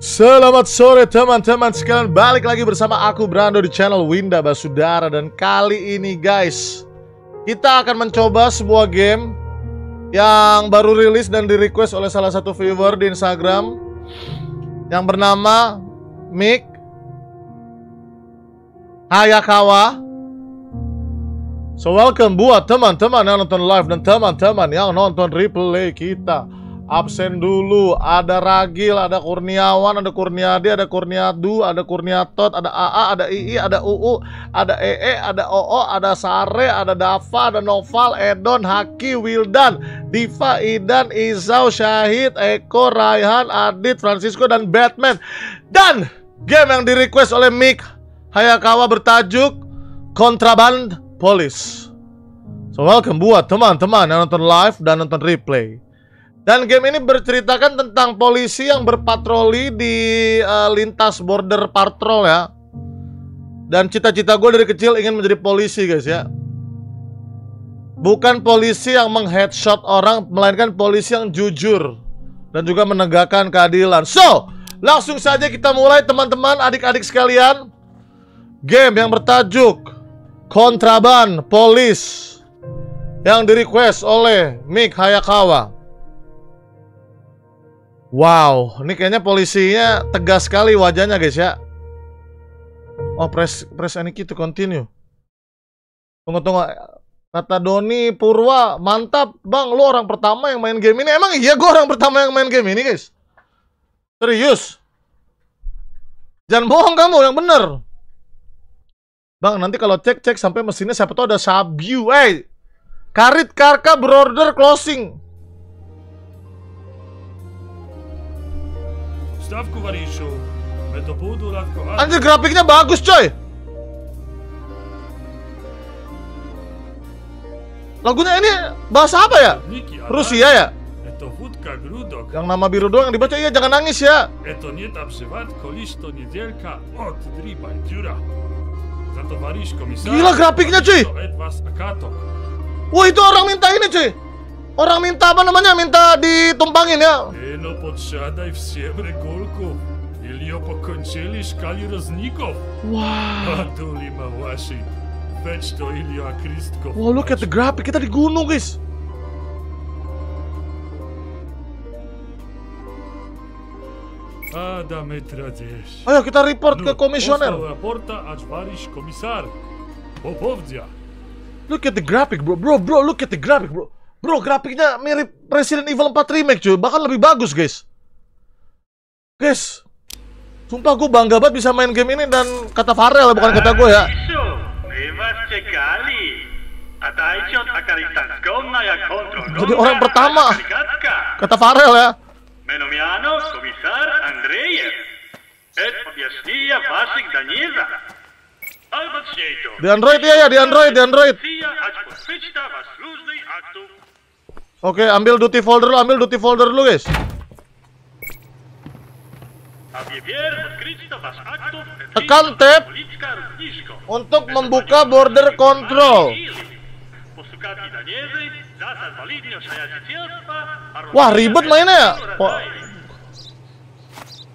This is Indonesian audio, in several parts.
Selamat sore teman-teman sekalian Balik lagi bersama aku Brando di channel Winda Basudara Dan kali ini guys Kita akan mencoba sebuah game Yang baru rilis dan di request oleh salah satu viewer di Instagram Yang bernama Mik Hayakawa So welcome buat teman-teman yang nonton live Dan teman-teman yang nonton replay kita absen dulu. Ada Ragil, ada Kurniawan, ada Kurniadi, ada Kurniadu, ada Kurniatot, ada AA, ada II, ada UU, ada EE, e, ada OO, ada Sare, ada dafa ada Noval, Edon, Haki, Wildan, Diva, Idan, Izau, Syahid, Eko, Raihan, Adit, Francisco, dan Batman. Dan game yang direquest oleh Mick Hayakawa bertajuk Kontraband Police. So welcome buat teman-teman yang nonton live dan nonton replay. Dan game ini berceritakan tentang polisi yang berpatroli di uh, lintas border patrol ya. Dan cita-cita gue dari kecil ingin menjadi polisi guys ya. Bukan polisi yang mengheadshot orang, melainkan polisi yang jujur dan juga menegakkan keadilan. So, langsung saja kita mulai teman-teman, adik-adik sekalian. Game yang bertajuk Kontraban Polis yang direquest oleh Mick Hayakawa. Wow, ini kayaknya polisinya tegas sekali wajahnya guys ya. Oh, press press ini to continue. Tunggu tunggu. Kata Doni Purwa, mantap bang, lu orang pertama yang main game ini. Emang iya gue orang pertama yang main game ini guys. Serius. Jangan bohong kamu, yang bener. Bang, nanti kalau cek-cek sampai mesinnya siapa tau ada sabu. Eh, hey, Karit Karka berorder closing. stawku grafiknya bagus coy! Lagunya ini bahasa apa ya? Rusia ya? Yang nama biru doang yang dibaca iya jangan nangis ya. Gila grafiknya cuy. Wah itu orang minta ini cuy. Orang minta apa namanya? Minta ditumpangin ya. Wow. Wow, look at the graphic. Kita di gunung, guys. Ayo kita report ke komisioner. komisar. Look at the graphic, bro. Bro, bro, look at the graphic, bro. Bro, grafiknya mirip Resident Evil 4 Remake, cuy. Bahkan lebih bagus, guys. Guys, sumpah gue bangga banget bisa main game ini dan kata Farel bukan kata gue ya. Jadi orang pertama kata Farel ya. Di Android ya ya di Android di Android. Oke, ambil duty folder lu, ambil duty folder lu, guys. Tekan tab untuk membuka border control. Wah, ribet mainnya ya.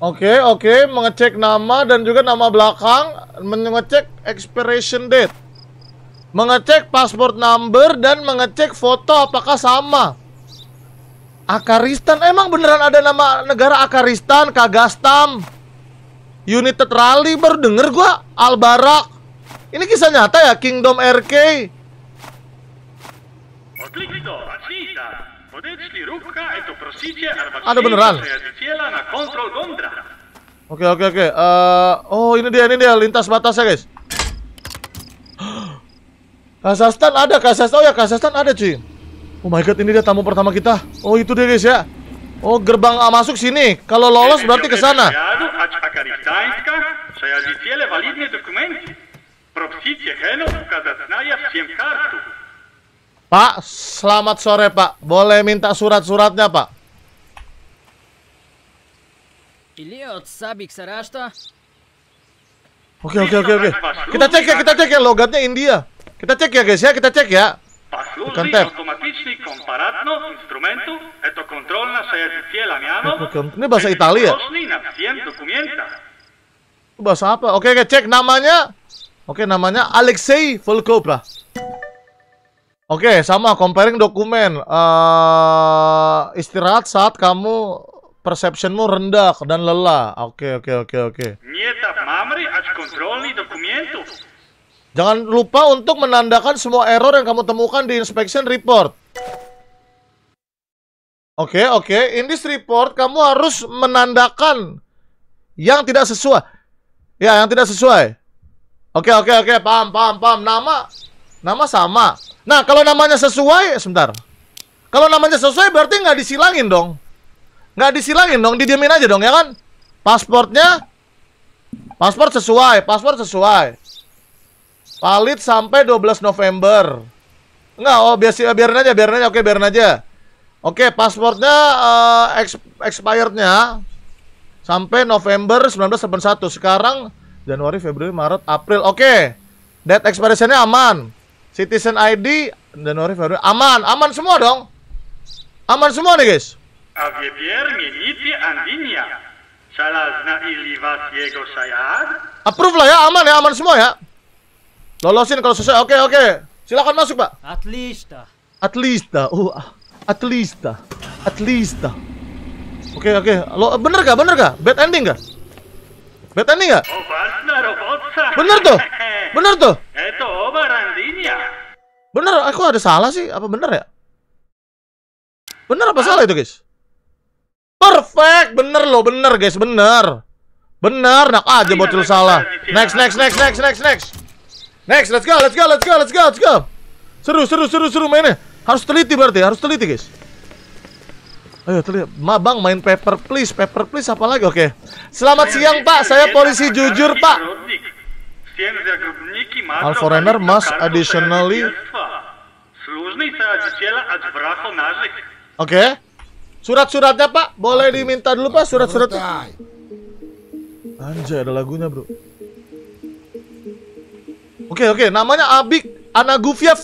Oke, oke, mengecek nama dan juga nama belakang, mengecek expiration date. Mengecek password number dan mengecek foto apakah sama. Akaristan emang beneran ada nama negara Akaristan, Kagastam, United Rally baru denger gue Albarak. Ini kisah nyata ya Kingdom RK. Ada beneran. Oke oke oke. Eh, oh ini dia ini dia lintas batasnya guys. Kazakhstan ada, Kazakhstan. Oh ya, Kazakhstan ada cuy. Oh my god, ini dia tamu pertama kita. Oh itu dia guys ya. Oh gerbang A masuk sini. Kalau lolos berarti ke sana. Pak, selamat sore Pak. Boleh minta surat-suratnya Pak? Oke oke oke oke. Kita cek ya, kita cek ya logatnya India. Kita cek ya guys ya, kita cek ya. Ini bahasa Italia. Ya? bahasa apa? Oke, okay, cek namanya. Oke, namanya Alexei Volkobra. Oke, sama comparing dokumen. Uh, istirahat saat kamu perceptionmu rendah dan lelah. Oke, oke, oke, oke. okay, oke. Okay. Jangan lupa untuk menandakan semua error yang kamu temukan di inspection report. Oke, okay, oke. Okay. In this report, kamu harus menandakan yang tidak sesuai. Ya, yang tidak sesuai. Oke, okay, oke, okay, oke. Okay. Paham, paham, paham. Nama, nama sama. Nah, kalau namanya sesuai, sebentar. Kalau namanya sesuai, berarti nggak disilangin dong. Nggak disilangin dong, Didiamin aja dong, ya kan? Pasportnya, paspor sesuai, paspor sesuai. Valid sampai 12 November. Enggak, oh biasa eh, biarin aja, biarin aja. Oke, biarin aja. Oke, passwordnya uh, eh, exp expirednya sampai November 1981. Sekarang Januari, Februari, Maret, April. Oke. Date expirationnya aman. Citizen ID Januari, Februari. Aman, aman semua dong. Aman semua nih, guys. A ili Diego Approve lah ya, aman ya, aman semua ya. Lolosin kalau sesuai. Oke, oke. Okay. Silakan masuk, Pak. At least. At least. Oh, at least. At least. Oke, oke. Lo bener gak? Bener gak? Bad ending gak? Bad ending gak? Bener tuh. Bener tuh. itu Bener, aku ada salah sih. Apa bener ya? Bener apa salah itu, guys? Perfect, bener loh, bener guys, bener. Bener, nak aja bocil salah. Next, next, next, next, next, next. Next, let's go, let's go, let's go, let's go, let's go. Seru, seru, seru, seru mainnya. Harus teliti berarti, harus teliti guys. Ayo teliti. Ma bang main paper please, paper please apa lagi? Oke. Okay. Selamat siang pak, saya polisi jujur pak. Al foreigner must additionally. Oke. Okay. Surat-suratnya pak, boleh diminta dulu pak surat-surat. Anjay ada lagunya bro. Oke okay, oke, okay. namanya Abik Anagufiev.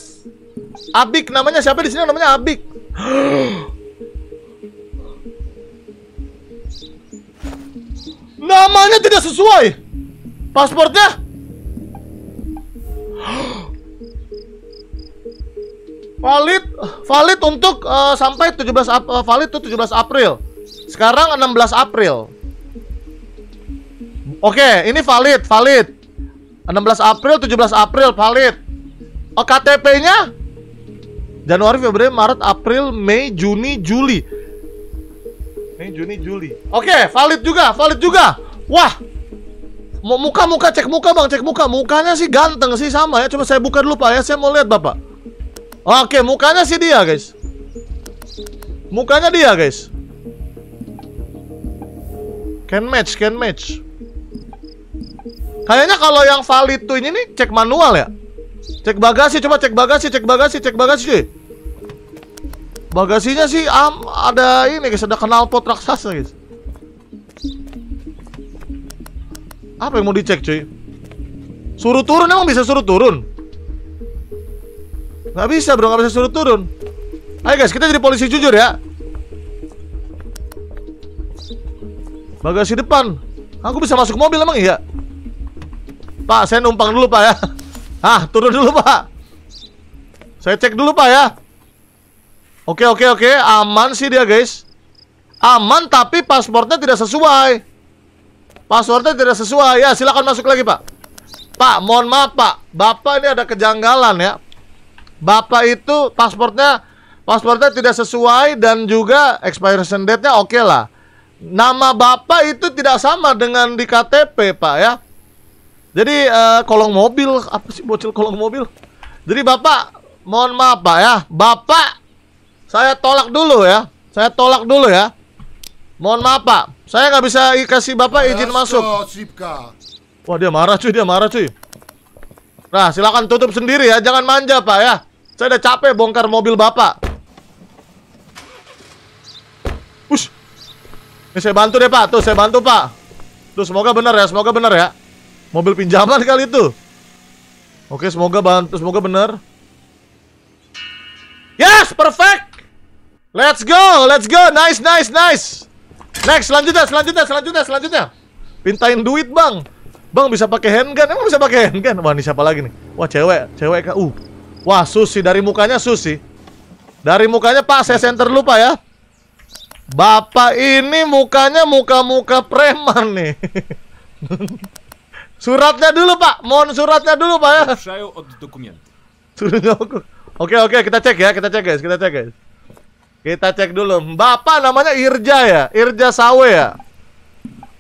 Abik namanya siapa di sini? Namanya Abik. namanya tidak sesuai. Pasportnya? valid valid untuk uh, sampai 17 Ap uh, valid tuh 17 April. Sekarang 16 April. Oke, okay, ini valid, valid. 16 April, 17 April valid. Oh, KTP-nya? Januari, Februari, Maret, April, Mei, Juni, Juli. Mei, Juni, Juli. Oke, okay, valid juga, valid juga. Wah. Muka muka cek muka Bang, cek muka. Mukanya sih ganteng sih sama ya. Coba saya buka dulu Pak ya. Saya mau lihat Bapak. Oke, okay, mukanya sih dia, guys. Mukanya dia, guys. Can match, can match. Kayaknya kalau yang valid tuh ini nih cek manual ya. Cek bagasi, coba cek bagasi, cek bagasi, cek bagasi cuy. Bagasinya sih am, ada ini guys, ada kenal pot raksasa guys. Apa yang mau dicek cuy? Suruh turun emang bisa suruh turun? Gak bisa bro, gak bisa suruh turun Ayo guys, kita jadi polisi jujur ya Bagasi depan Aku bisa masuk mobil emang iya? Pak, saya numpang dulu pak ya Ah, turun dulu pak Saya cek dulu pak ya Oke, oke, oke Aman sih dia guys Aman tapi pasportnya tidak sesuai Passwordnya tidak sesuai Ya, silakan masuk lagi pak Pak, mohon maaf pak Bapak ini ada kejanggalan ya Bapak itu pasportnya Pasportnya tidak sesuai dan juga expiration date-nya oke okay lah Nama bapak itu tidak sama dengan di KTP pak ya jadi uh, kolong mobil apa sih bocil kolong mobil? Jadi bapak, mohon maaf pak ya, bapak saya tolak dulu ya, saya tolak dulu ya. Mohon maaf pak, saya nggak bisa kasih bapak izin masuk. Wah dia marah cuy, dia marah cuy. Nah silakan tutup sendiri ya, jangan manja pak ya. Saya udah capek bongkar mobil bapak. Ush. Ini saya bantu deh pak, tuh saya bantu pak. Tuh semoga benar ya, semoga benar ya. Mobil pinjaman kali itu. Oke, semoga bantu, semoga benar. Yes, perfect. Let's go, let's go. Nice, nice, nice. Next, selanjutnya, selanjutnya, selanjutnya, selanjutnya. Pintain duit, Bang. Bang bisa pakai handgun. Emang bisa pakai handgun? Wah, ini siapa lagi nih? Wah, cewek, cewek Kak. Uh. Wah, Susi dari mukanya Susi. Dari mukanya Pak, saya center lupa ya. Bapak ini mukanya muka-muka preman nih. Suratnya dulu pak, mohon suratnya dulu pak ya. Saya dokumen. Suratnya aku. Oke oke kita cek ya, kita cek guys, kita cek guys. Kita cek dulu. Bapak namanya Irja ya, Irja Sawe ya.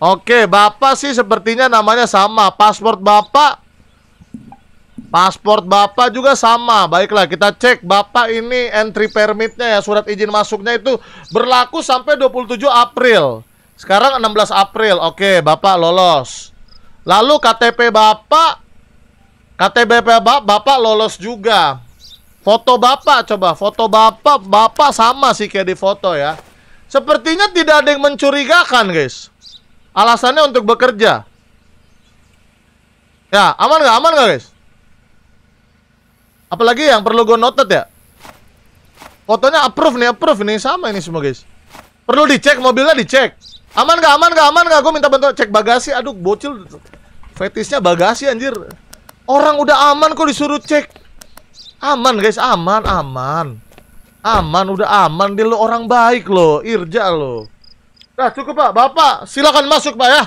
Oke, bapak sih sepertinya namanya sama. Paspor bapak, paspor bapak juga sama. Baiklah kita cek bapak ini entry permitnya ya, surat izin masuknya itu berlaku sampai 27 April. Sekarang 16 April. Oke, bapak lolos. Lalu KTP Bapak KTP Bapak, Bapak lolos juga. Foto Bapak coba, foto Bapak, Bapak sama sih kayak di foto ya. Sepertinya tidak ada yang mencurigakan, guys. Alasannya untuk bekerja. Ya, aman gak? Aman gak guys? Apalagi yang perlu gue notet ya? Fotonya approve nih, approve nih sama ini semua, guys. Perlu dicek mobilnya dicek. Aman gak? Aman gak? Aman gak? Gue minta bantuan cek bagasi. Aduh, bocil. Fetisnya bagasi anjir. Orang udah aman kok disuruh cek. Aman guys, aman, aman. Aman, udah aman. Dia lo orang baik lo, Irja lo. Nah cukup pak, bapak silakan masuk pak ya.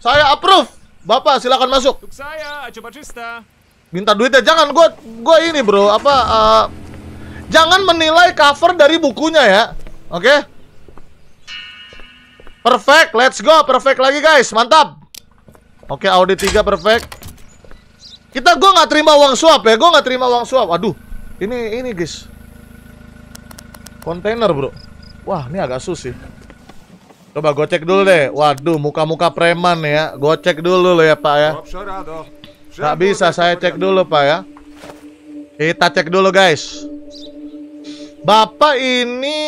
Saya approve. Bapak silakan masuk. saya, coba cista. Minta duit ya, jangan gue gue ini bro apa uh, jangan menilai cover dari bukunya ya, oke? Okay? Perfect, let's go. Perfect lagi guys, mantap. Oke, okay, Audi 3 perfect. Kita gue nggak terima uang suap ya, gue nggak terima uang suap. Aduh, ini ini guys, kontainer bro. Wah, ini agak susah. Coba gue cek dulu deh. Waduh, muka-muka preman ya. Gue cek dulu ya pak ya. Gak bisa, saya cek dulu pak ya. Kita cek dulu guys. Bapak ini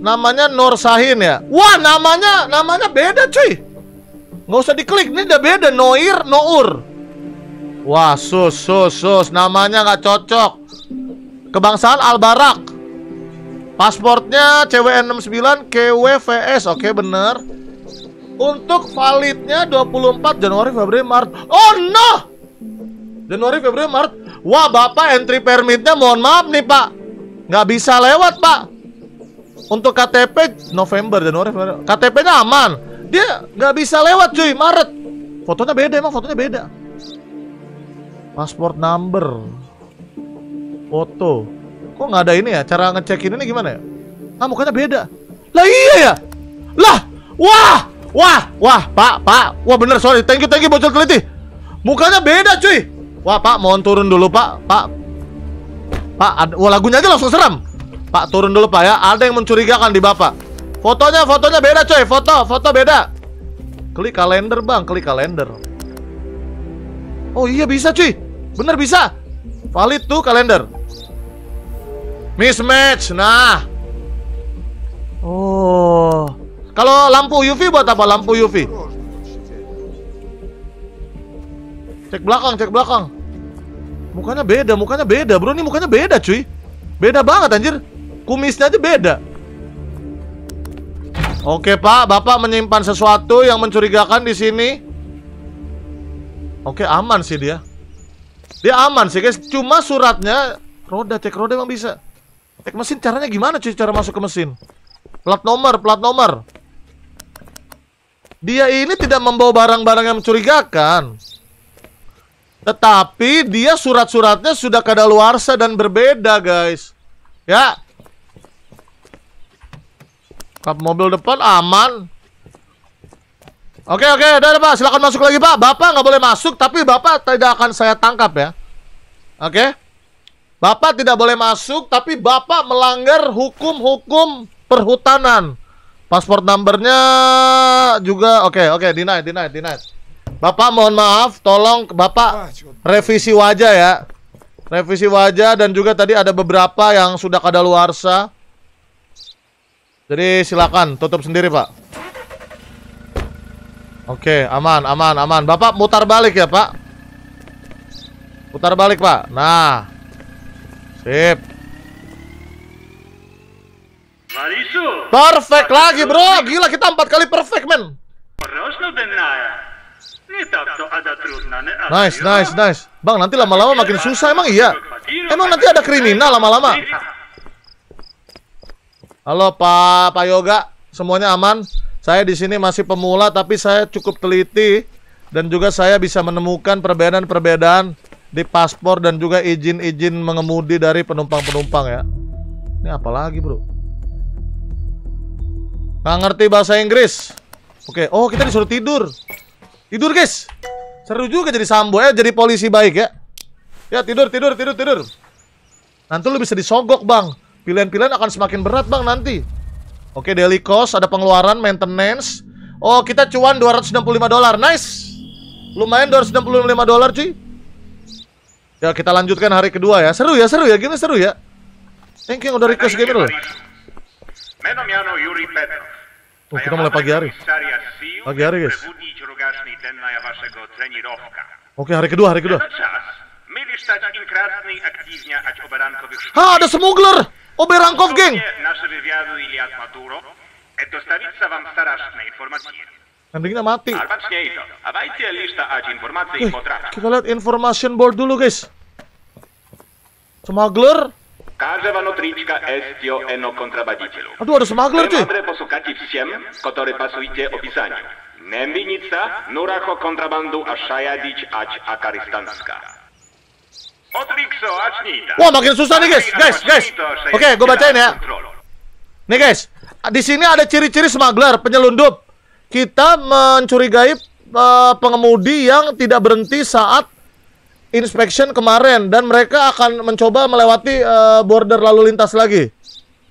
namanya Nur Sahin ya. Wah, namanya namanya beda cuy. Nggak usah diklik, ini udah beda Noir, Nur. Wah, sus, sus, sus, namanya nggak cocok. Kebangsaan Albarak. Pasportnya CWN69 KWVS, oke bener. Untuk validnya 24 Januari, Februari, Maret. Oh no! Januari, Februari, Maret. Wah, Bapak entry permitnya mohon maaf nih, Pak. Nggak bisa lewat, Pak. Untuk KTP November dan November KTP-nya aman Dia nggak bisa lewat cuy Maret Fotonya beda emang fotonya beda Passport number Foto Kok nggak ada ini ya Cara ngecekin ini gimana ya Ah mukanya beda Lah iya ya Lah Wah Wah Wah pak pak Wah bener sorry Thank you thank you bocor teliti Mukanya beda cuy Wah pak mohon turun dulu pak Pak Pak, wah lagunya aja langsung serem. Pak turun dulu pak ya Ada yang mencurigakan di bapak Fotonya fotonya beda coy Foto foto beda Klik kalender bang Klik kalender Oh iya bisa cuy Bener bisa Valid tuh kalender Mismatch Nah Oh Kalau lampu UV buat apa lampu UV? Cek belakang, cek belakang. Mukanya beda, mukanya beda, bro. Ini mukanya beda, cuy. Beda banget, anjir. Kumisnya aja beda Oke pak, bapak menyimpan sesuatu yang mencurigakan di sini Oke aman sih dia Dia aman sih guys, cuma suratnya Roda, cek roda emang bisa Cek mesin caranya gimana cuy, cara masuk ke mesin Plat nomor, plat nomor Dia ini tidak membawa barang-barang yang mencurigakan Tetapi dia surat-suratnya sudah kadaluarsa dan berbeda guys Ya, Kap mobil depan aman. Oke oke, udah, pak, silakan masuk lagi pak. Bapak nggak boleh masuk, tapi bapak tidak akan saya tangkap ya. Oke, bapak tidak boleh masuk, tapi bapak melanggar hukum-hukum perhutanan. Paspor numbernya juga oke oke, dinaik dinaik dinaik. Bapak mohon maaf, tolong bapak ah, revisi wajah ya, revisi wajah dan juga tadi ada beberapa yang sudah kadaluarsa. Jadi silakan tutup sendiri pak. Oke aman aman aman. Bapak putar balik ya pak. Putar balik pak. Nah, sip. Perfect lagi bro. Gila kita empat kali perfect men. Nice nice nice. Bang nanti lama-lama makin susah emang iya. Emang nanti ada kriminal lama-lama. Halo Pak Pak Yoga, semuanya aman? Saya di sini masih pemula tapi saya cukup teliti dan juga saya bisa menemukan perbedaan-perbedaan di paspor dan juga izin-izin mengemudi dari penumpang-penumpang ya. Ini apa lagi, Bro? Nggak ngerti bahasa Inggris. Oke, oh kita disuruh tidur. Tidur, guys. Seru juga jadi sambo ya, jadi polisi baik ya. Ya tidur, tidur, tidur, tidur. Nanti lu bisa disogok, Bang. Pilihan-pilihan akan semakin berat bang nanti Oke daily cost Ada pengeluaran maintenance Oh kita cuan 265 dolar Nice Lumayan 265 dolar cuy Ya kita lanjutkan hari kedua ya Seru ya seru ya gini seru ya Thank you udah request gamer loh Oh, kita mulai pagi hari Pagi hari guys Oke hari kedua hari kedua Ha ada smuggler Oberankow Gang. nasze wywiadu mati. eh, kita lihat information board dulu guys. Smuggler. Aduh, ada smuggler cuy. Nemvinica, nuracho kontrabandu a ać Wah makin susah nih guys, guys, guys. Oke, okay, gue bacain ya. Nih guys, di sini ada ciri-ciri smuggler, penyelundup. Kita mencurigai uh, pengemudi yang tidak berhenti saat inspection kemarin dan mereka akan mencoba melewati uh, border lalu lintas lagi.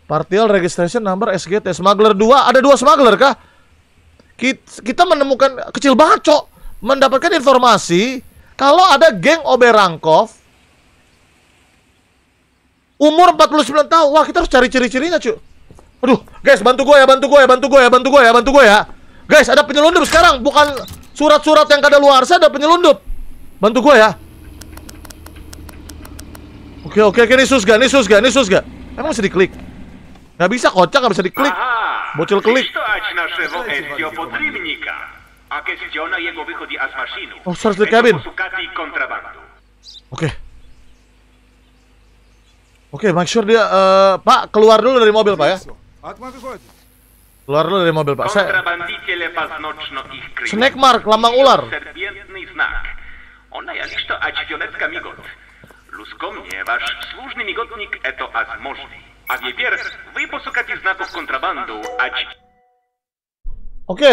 Partial registration number SGT smuggler 2. Ada dua smuggler kah? Kita menemukan kecil banget, Cok. Mendapatkan informasi kalau ada geng Oberangkov Umur 49 tahun. Wah, kita harus cari ciri-cirinya, cuy. Aduh, guys, bantu gue ya, bantu gue ya, bantu gue ya, bantu gue ya, bantu gue ya. Guys, ada penyelundup sekarang, bukan surat-surat yang kada luar ada penyelundup. Bantu gue ya. Oke, oke, oke, ini susga, ini susga, ini susga. Emang bisa diklik? Gak bisa, kocak, gak bisa diklik. Bocil klik. Oh, harus di cabin. Oke. Okay. Oke, okay, make sure dia uh, Pak keluar dulu dari mobil, Pak ya. Keluar dulu dari mobil, Pak. Saya Snack mark, lambang ular. Oke,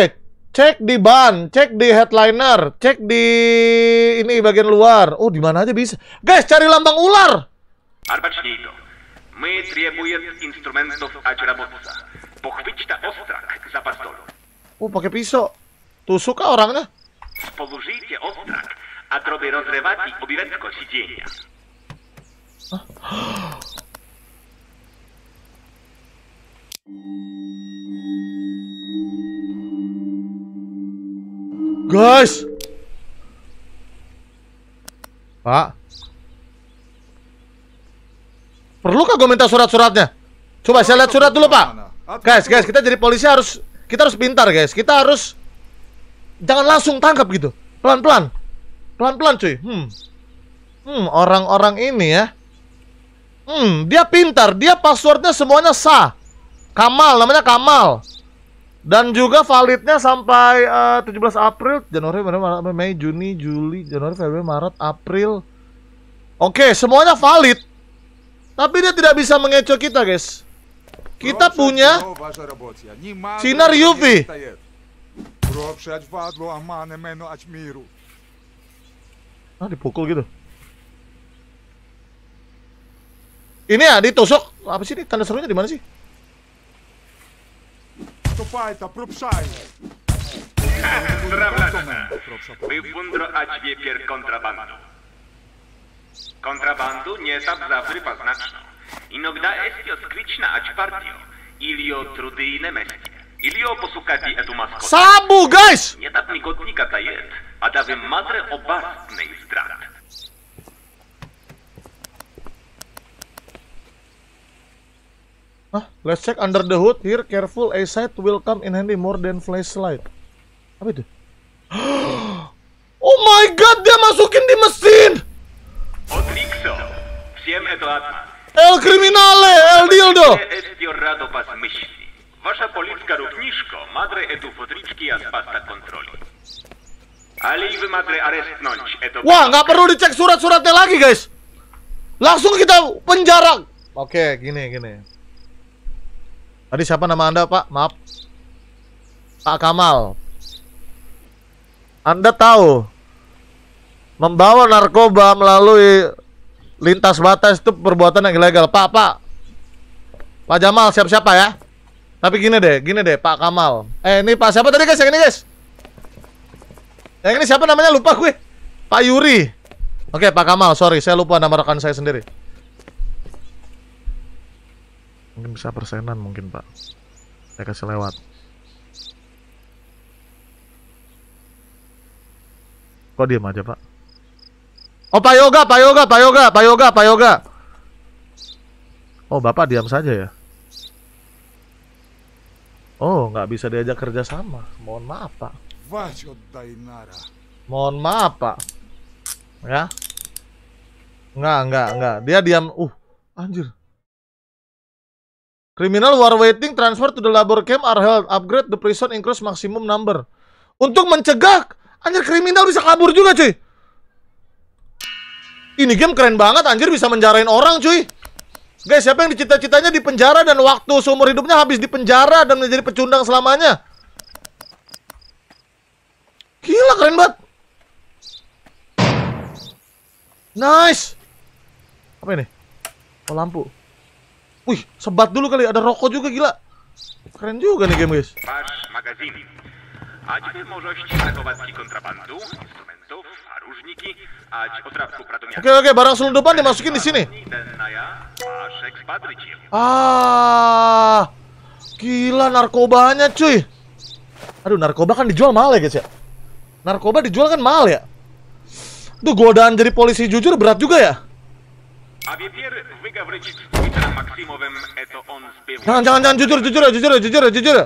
cek di ban, cek di headliner, cek di ini bagian luar. Oh, di mana aja bisa? Guys, cari lambang ular. to. my trебует инструментов очароводца. Pochwyćta ostrak za pastolu. U, pa kaj pisao? Tu suka ravne? Spolužíte ostrak, atroby rozrywaci obiwecko siedzienia. Guys! Ah. Perlu kah gue minta surat-suratnya? Coba saya lihat surat dulu pak. Guys, guys, kita jadi polisi harus kita harus pintar guys. Kita harus jangan langsung tangkap gitu. Pelan-pelan, pelan-pelan cuy. Hmm, hmm, orang-orang ini ya. Hmm, dia pintar. Dia passwordnya semuanya sah. Kamal, namanya Kamal. Dan juga validnya sampai eh, uh, 17 April, Januari, Mei, Juni, Juli, Januari, Februari, Maret, April. Oke, okay, semuanya valid. Tapi dia tidak bisa mengecoh kita, guys. Kita punya ya. sinar UV. Ah, dipukul gitu. Ini ya ditusuk. Apa sih ini? Tanda serunya di mana sih? Здравствуйте! Kontrabandu nie tak zawry paznaczną. Inogda jest jo skryczna ać partio. Ili o trudy i nemeskie. Ili o posukati etu maskot. Sabu, guys? Nie tak mi kotnika ta jed, a da wy madre obarstnej strat. Ah, let's check under the hood here. Careful, a side will come in handy more than flashlight. Apa itu? Oh my god, dia masukin di mesin. El criminale, el dildo! Wah, nggak perlu dicek surat-suratnya lagi, guys. Langsung kita penjara. Oke, gini, gini. Tadi siapa nama Anda, Pak? Maaf. Pak Kamal. Anda tahu membawa narkoba melalui lintas batas itu perbuatan yang ilegal. Pak, Pak. Pak Jamal siap-siapa ya? Tapi gini deh, gini deh Pak Kamal. Eh, ini Pak siapa tadi guys? Yang ini guys. Yang ini siapa namanya? Lupa gue. Pak Yuri. Oke, Pak Kamal, sorry, saya lupa nama rekan saya sendiri. Mungkin bisa persenan mungkin, Pak. Saya kasih lewat. Kok diam aja, Pak? Oh Pak Yoga, Pak Yoga, Pak Yoga, Pak Yoga, Pak Yoga. Oh Bapak diam saja ya. Oh nggak bisa diajak kerja sama. Mohon maaf Pak. Mohon maaf Pak. Ya. Nggak, nggak, nggak. Dia diam. Uh, anjir. Criminal war waiting transfer to the labor camp are held upgrade the prison increase maximum number. Untuk mencegah anjir kriminal bisa kabur juga cuy. Ini game keren banget anjir bisa menjarain orang cuy. Guys, siapa yang dicita-citanya di penjara dan waktu seumur hidupnya habis di penjara dan menjadi pecundang selamanya? Gila keren banget. Nice. Apa ini? Oh, lampu. Wih, sebat dulu kali ada rokok juga gila. Keren juga nih game, guys. magazin. A dziwe kontrabandu, instrumentów, a różniki Oke oke, barang selundupan dimasukin di sini. Ah, gila narkobanya cuy. Aduh, narkoba kan dijual mahal ya guys ya. Narkoba dijual kan mahal ya. Duh, godaan jadi polisi jujur berat juga ya. Jangan, jangan, jangan, jujur, jujur, jujur, jujur, jujur.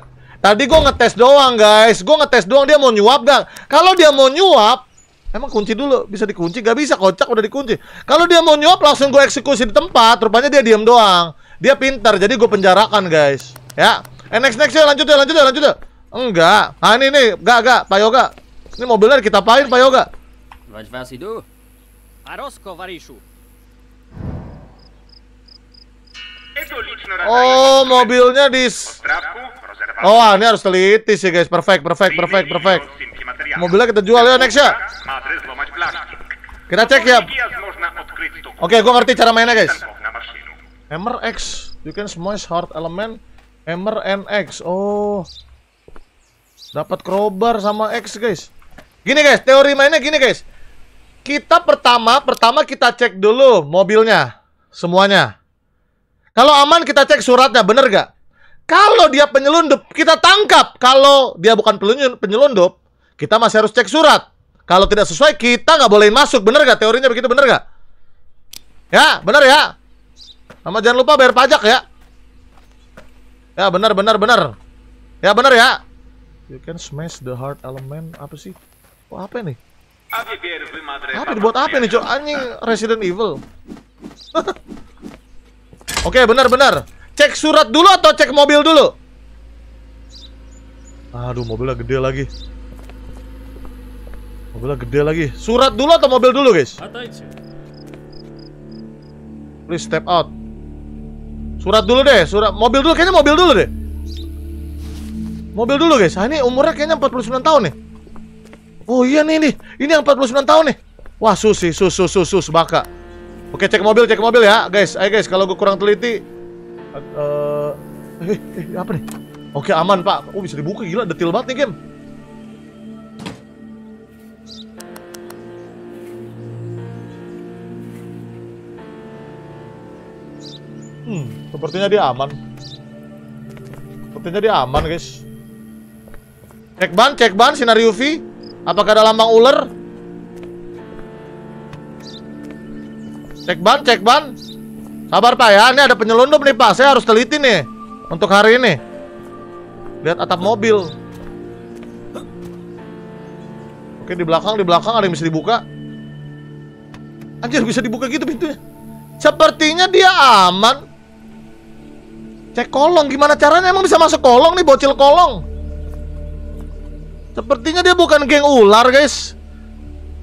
Tadi gue ngetes doang guys, gue ngetes doang dia mau nyuap gak? Kalau dia mau nyuap, Emang kunci dulu bisa dikunci? Gak bisa kocak udah dikunci. Kalau dia mau nyop langsung gue eksekusi di tempat. Rupanya dia diem doang. Dia pintar jadi gue penjarakan guys. Ya. Eh, next next ya lanjut ya lanjut ya lanjut ya. Enggak. Ah ini nih gak gak Pak Yoga. Ini mobilnya kita pahin, Pak Yoga. Oh mobilnya di Oh ah, ini harus teliti sih guys Perfect perfect perfect perfect Mobilnya kita jual ya next ya. Kita cek ya. Oke, okay, gua ngerti cara mainnya guys. Hammer X, you can smash hard element. Hammer NX. Oh. Dapat crowbar sama X guys. Gini guys, teori mainnya gini guys. Kita pertama, pertama kita cek dulu mobilnya semuanya. Kalau aman kita cek suratnya, bener gak? Kalau dia penyelundup, kita tangkap. Kalau dia bukan penyelundup, kita masih harus cek surat. Kalau tidak sesuai, kita nggak bolehin masuk. Bener nggak? Teorinya begitu bener nggak? Ya, bener ya. Sama jangan lupa bayar pajak ya. Ya, bener, bener, bener. Ya, bener ya. You can smash the heart element. Apa sih? oh, apa ini? Apa dibuat apa ini, Cok? Anjing Resident Evil. Oke, okay, bener. benar Cek surat dulu atau cek mobil dulu? Aduh, mobilnya gede lagi. Mobilnya gede lagi. Surat dulu atau mobil dulu, guys? Please step out. Surat dulu deh, surat mobil dulu kayaknya mobil dulu deh. Mobil dulu, guys. Ah, ini umurnya kayaknya 49 tahun nih. Oh iya nih nih. Ini yang 49 tahun nih. Wah, susi, sus sus sus sus baka. Oke, cek mobil, cek mobil ya, guys. Ayo guys, kalau gue kurang teliti uh, eh, apa nih? Oke, aman, Pak. Oh, bisa dibuka gila, detil banget nih game. Hmm, sepertinya dia aman. Sepertinya dia aman, guys. Cek ban, cek ban, sinar UV. Apakah ada lambang ular? Cek ban, cek ban. Sabar pak ya, ini ada penyelundup nih pak. Saya harus teliti nih untuk hari ini. Lihat atap mobil. Oke di belakang, di belakang ada yang bisa dibuka. Anjir bisa dibuka gitu pintunya. Sepertinya dia aman. Cek kolong, gimana caranya emang bisa masuk kolong nih bocil kolong? Sepertinya dia bukan geng ular, guys.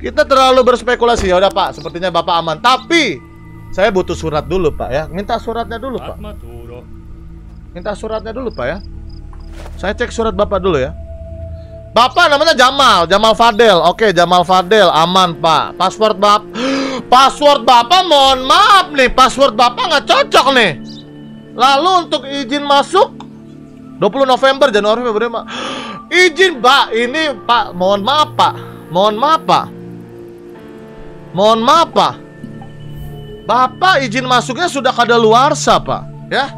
Kita terlalu berspekulasi. Ya udah, Pak, sepertinya Bapak aman. Tapi saya butuh surat dulu, Pak ya. Minta suratnya dulu, Pak. Minta suratnya dulu, Pak ya. Saya cek surat Bapak dulu ya. Bapak namanya Jamal, Jamal Fadel. Oke, Jamal Fadel aman, Pak. Password Bapak Password Bapak mohon maaf nih, password Bapak nggak cocok nih. Lalu untuk izin masuk 20 November Januari Februari ma, izin Pak ini Pak mohon maaf Pak mohon maaf Pak mohon maaf Pak Bapak izin masuknya sudah kada luar Pak ya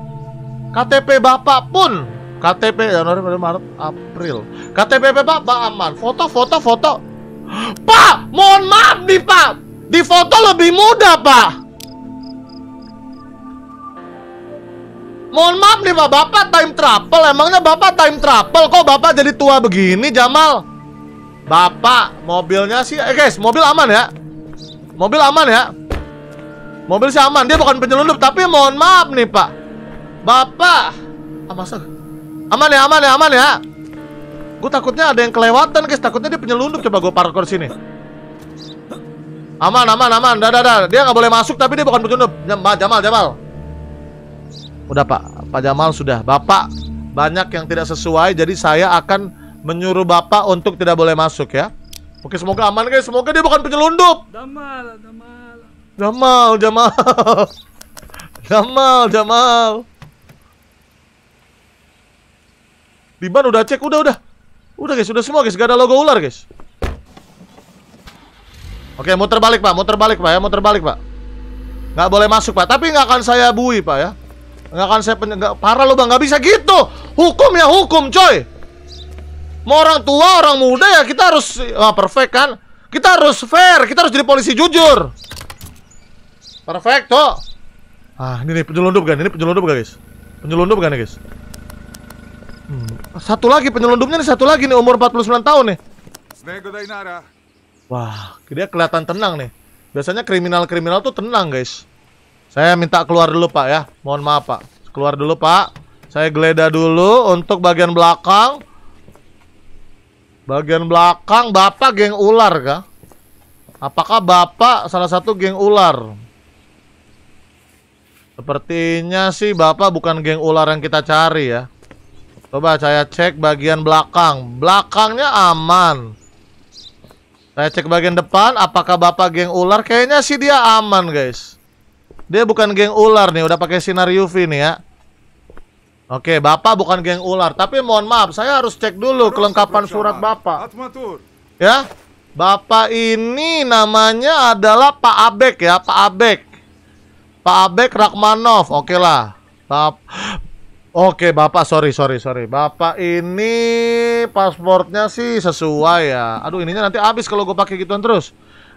KTP Bapak pun KTP Januari Februari Maret April KTP Bapak Pak aman foto foto foto Pak mohon maaf nih Pak di foto lebih mudah Pak Mohon maaf nih Pak, Bapak time travel. Emangnya Bapak time travel? Kok Bapak jadi tua begini, Jamal? Bapak, mobilnya sih... Eh guys, mobil aman ya? Mobil aman ya? Mobil sih aman, dia bukan penyelundup. Tapi mohon maaf nih Pak. Bapak... Ah, masa... Aman ya, aman ya, aman ya? Gue takutnya ada yang kelewatan, guys. Takutnya dia penyelundup. Coba gue parkour sini. Aman, aman, aman. Dada, dada. Dia gak boleh masuk, tapi dia bukan penyelundup. Jamal, Jamal, Jamal. Udah Pak, Pak Jamal sudah. Bapak banyak yang tidak sesuai, jadi saya akan menyuruh Bapak untuk tidak boleh masuk ya. Oke, semoga aman guys. Semoga dia bukan penyelundup. Jamal, Jamal. Jamal, Jamal. Jamal, Jamal. Di ban udah cek, udah, udah. Udah guys, udah semua guys, gak ada logo ular guys. Oke, muter balik Pak, muter balik Pak ya, muter balik Pak. Nggak boleh masuk Pak, tapi nggak akan saya bui Pak ya nggak akan saya penjaga parah lo bang nggak bisa gitu. Hukum ya hukum coy. Mau orang tua orang muda ya kita harus ah, perfect kan. Kita harus fair. Kita harus jadi polisi jujur. Perfect tuh. Ah ini nih penyelundup kan? Ini penyelundup guys? Penyelundup kan guys? Hmm. Satu lagi penyelundupnya nih satu lagi nih umur 49 tahun nih. Wah, dia kelihatan tenang nih. Biasanya kriminal-kriminal tuh tenang, guys. Saya minta keluar dulu pak ya Mohon maaf pak Keluar dulu pak Saya geledah dulu Untuk bagian belakang Bagian belakang Bapak geng ular kah? Apakah Bapak salah satu geng ular? Sepertinya sih Bapak bukan geng ular yang kita cari ya Coba saya cek bagian belakang Belakangnya aman Saya cek bagian depan Apakah Bapak geng ular? Kayaknya sih dia aman guys dia bukan geng ular nih, udah pakai sinar UV nih ya. Oke, Bapak bukan geng ular, tapi mohon maaf, saya harus cek dulu kelengkapan surat Bapak. Ya. Bapak ini namanya adalah Pak Abek ya, Pak Abek. Pak Abek Rakmanov. Oke lah. Bap Oke, Bapak sorry sorry sorry. Bapak ini pasportnya sih sesuai ya. Aduh, ininya nanti habis kalau gue pakai gituan terus.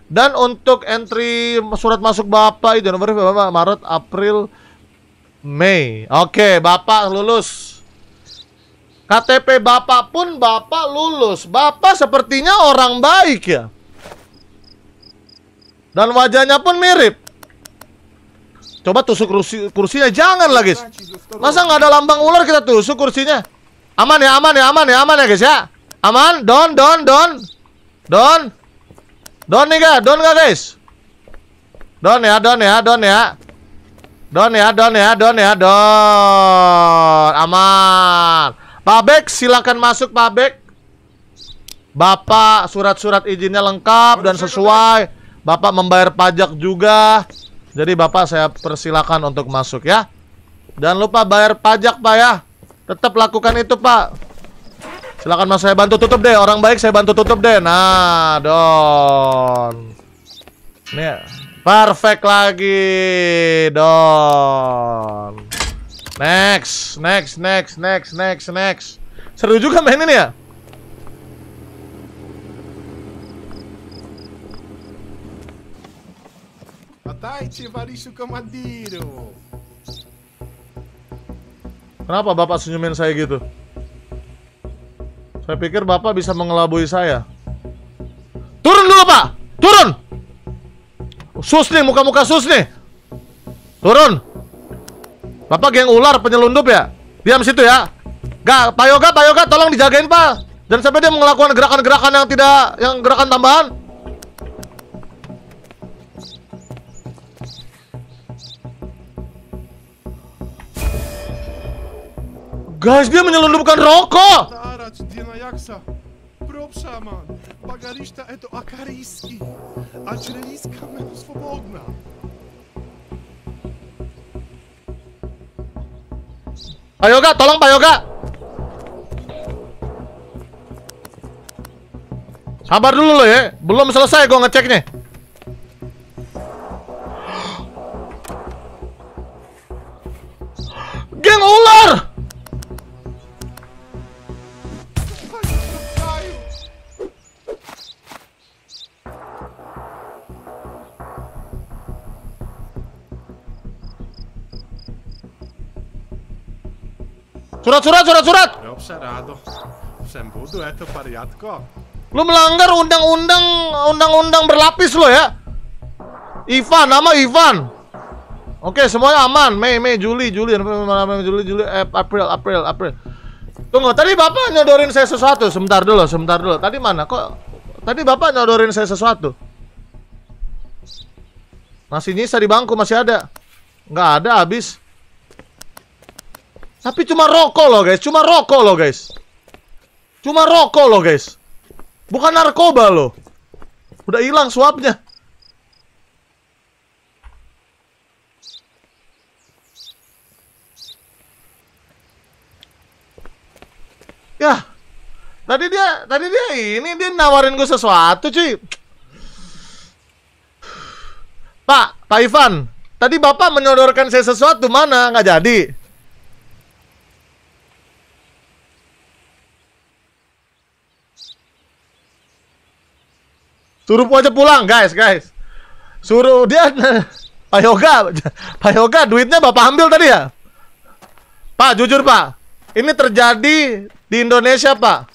Dan untuk entry surat masuk Bapak itu nomor berapa? Maret, April, Mei. Oke, Bapak lulus. KTP Bapak pun Bapak lulus. Bapak sepertinya orang baik ya. Dan wajahnya pun mirip. Coba tusuk kursi, kursinya jangan lagi. guys. Masa nggak ada lambang ular kita tusuk kursinya? Aman ya, aman ya, aman ya, aman ya guys ya. Aman, don, don, don. Don. Don nih gak? don gak guys? don ya, don ya, don ya don ya, don ya, don ya, don Aman Pak Bek, silakan masuk Pak Bek Bapak surat-surat izinnya lengkap dan sesuai Bapak membayar pajak juga Jadi Bapak saya persilakan untuk masuk ya Dan lupa bayar pajak Pak ya Tetap lakukan itu Pak Silakan Mas saya bantu tutup deh. Orang baik saya bantu tutup deh. Nah, Don. Nih, ya. perfect lagi, Don. Next, next, next, next, next, next. Seru juga main ini ya. Kenapa bapak senyumin saya gitu? Saya pikir Bapak bisa mengelabui saya. Turun dulu, Pak. Turun. Sus nih, muka-muka sus nih. Turun. Bapak geng ular penyelundup ya? Diam situ ya. Gak, Pak Yoga, Pak Yoga tolong dijagain, Pak. Dan sampai dia melakukan gerakan-gerakan yang tidak yang gerakan tambahan. Guys, dia menyelundupkan rokok. Proszę, man. Bagarista eto, akarijski, a čreliska meni swobodna. Pak Yoga, tolong Pak Yoga. Sabar dulu lo ya, belum selesai gue ngeceknya. Surat, surat, surat, surat. Ja obserado. Sem budu, eto kok. Lu melanggar undang-undang undang-undang berlapis lo ya. Ivan, nama Ivan. Oke, semuanya aman. Mei, Mei, Juli, Juli, Juli, Juli, eh, April, April, April. Tunggu, tadi Bapak nyodorin saya sesuatu. Sebentar dulu, sebentar dulu. Tadi mana? Kok tadi Bapak nyodorin saya sesuatu? Masih nyisa di bangku, masih ada. Nggak ada habis. Tapi cuma rokok loh guys, cuma rokok loh guys. Cuma rokok loh guys. Bukan narkoba loh. Udah hilang suapnya. Ya. Tadi dia tadi dia ini dia nawarin gue sesuatu, cuy. Pak, Pak Ivan, tadi Bapak menyodorkan saya sesuatu mana? nggak jadi. Suruh aja pulang, guys, guys. Suruh dia Pak Yoga, Pak Yoga duitnya Bapak ambil tadi ya? Pak, jujur Pak. Ini terjadi di Indonesia, Pak.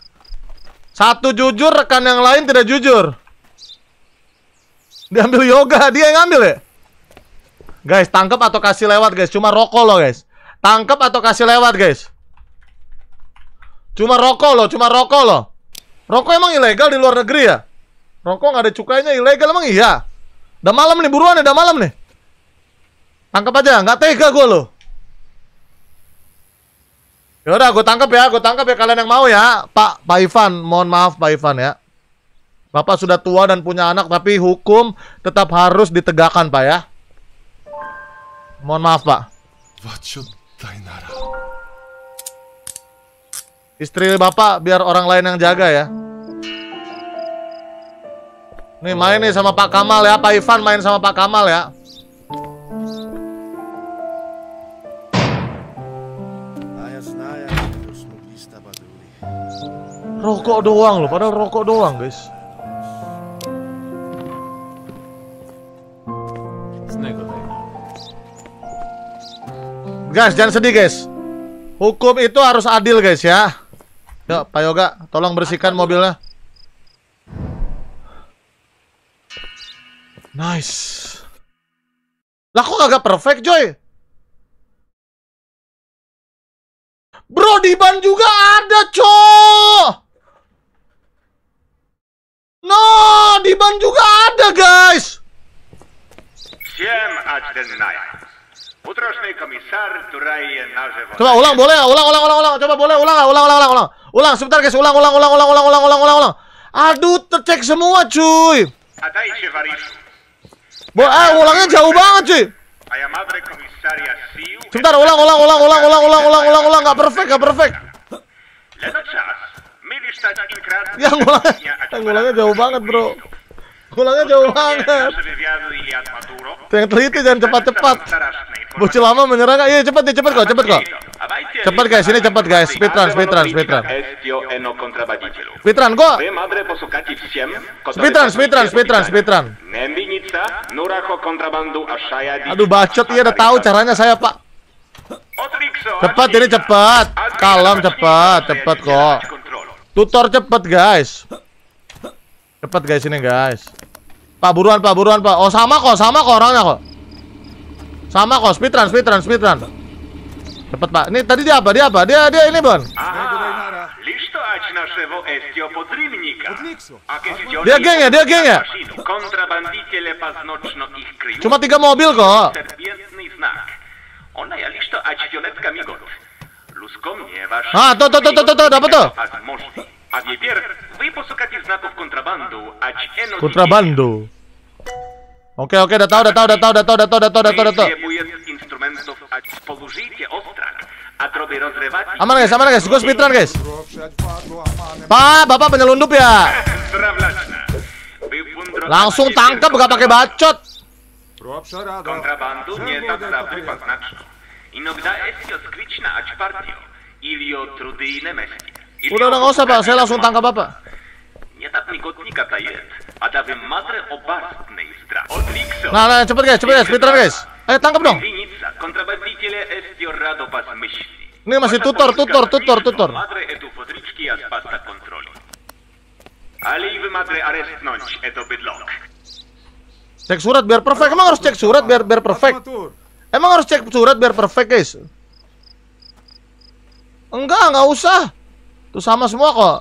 Satu jujur, rekan yang lain tidak jujur. Diambil Yoga, dia yang ambil ya? Guys, tangkap atau kasih lewat, guys. Cuma rokok loh, guys. Tangkap atau kasih lewat, guys. Cuma rokok loh, cuma rokok loh. Rokok emang ilegal di luar negeri ya? Rokok nggak ada cukainya ilegal emang iya. Udah malam nih buruan udah malam nih. Tangkap aja, nggak tega gue loh. Yaudah, gue tangkap ya, gue tangkap ya kalian yang mau ya, Pak Pak Ivan, mohon maaf Pak Ivan ya. Bapak sudah tua dan punya anak, tapi hukum tetap harus ditegakkan Pak ya. Mohon maaf Pak. Istri Bapak biar orang lain yang jaga ya. Nih main nih sama Pak Kamal ya, Pak Ivan main sama Pak Kamal ya. Rokok doang loh, padahal rokok doang guys. Guys, jangan sedih guys. Hukum itu harus adil guys ya. Yuk, Pak Yoga, tolong bersihkan mobilnya. Nice. Lah kok agak perfect, Joy? Bro, di ban juga ada, cow! No, di ban juga ada, guys! Coba ulang boleh, ulang ulang ulang ulang. Coba boleh ulang ulang ulang ulang ulang. Ulang sebentar guys, ulang ulang ulang ulang ulang ulang ulang ulang. Aduh, tercek semua cuy. Отдайте варишку. Bo, eh ulangnya jauh banget cuy. Sebentar, ulang, ulang, ulang, ulang, ulang, ulang, ulang, ulang, ulang, nggak perfect, nggak perfect. Yang ulang, yang ulangnya jauh banget bro. Pulangnya jauh banget. Yang teliti jangan cepat-cepat. Bocil lama menyerang Iya cepat deh, cepat kok, cepat kok. Cepat guys, ini cepat guys. Speedrun, speedrun, speedrun. Speedrun kok. Speedrun, speedrun, speedrun, speedrun. Aduh bacot iya udah tahu caranya saya, Pak. Cepat ini cepat. Kalem cepat, cepat kok. Tutor cepat guys. Cepat guys ini guys. Pak buruan, Pak buruan, Pak. Oh sama kok, sama kok orangnya kok. Sama kok, speed trans speed trans speed trans, Cepat Pak. Ini tadi dia apa? Dia apa? Dia dia ini, Bon. Dia geng ya, dia geng ya. Cuma tiga mobil kok. E ah, to, to, to, to, to, Użyj Oke oke, udah tahu, udah tahu, udah okej, udah tahu, udah tahu, udah tahu, udah tahu. udah z ostrak, Aman guys, aman guys, go speedrun, guys! Pa, bapak penyelundup ya! Langsung tangkap gak pakai bacot! nie tak Inogda partio, ili Udah, udah, gak usah, Pak. Saya langsung tangkap Bapak niedatni katajec, a dawy madre Nah, nah, cepet guys, cepet guys, Peter guys. Ayo tangkap dong. Ini masih tutor, tutor, tutor, tutor. Cek surat biar perfect. Emang harus cek surat biar biar perfect. Emang harus cek surat biar perfect, guys. Enggak, enggak usah. Itu sama semua kok.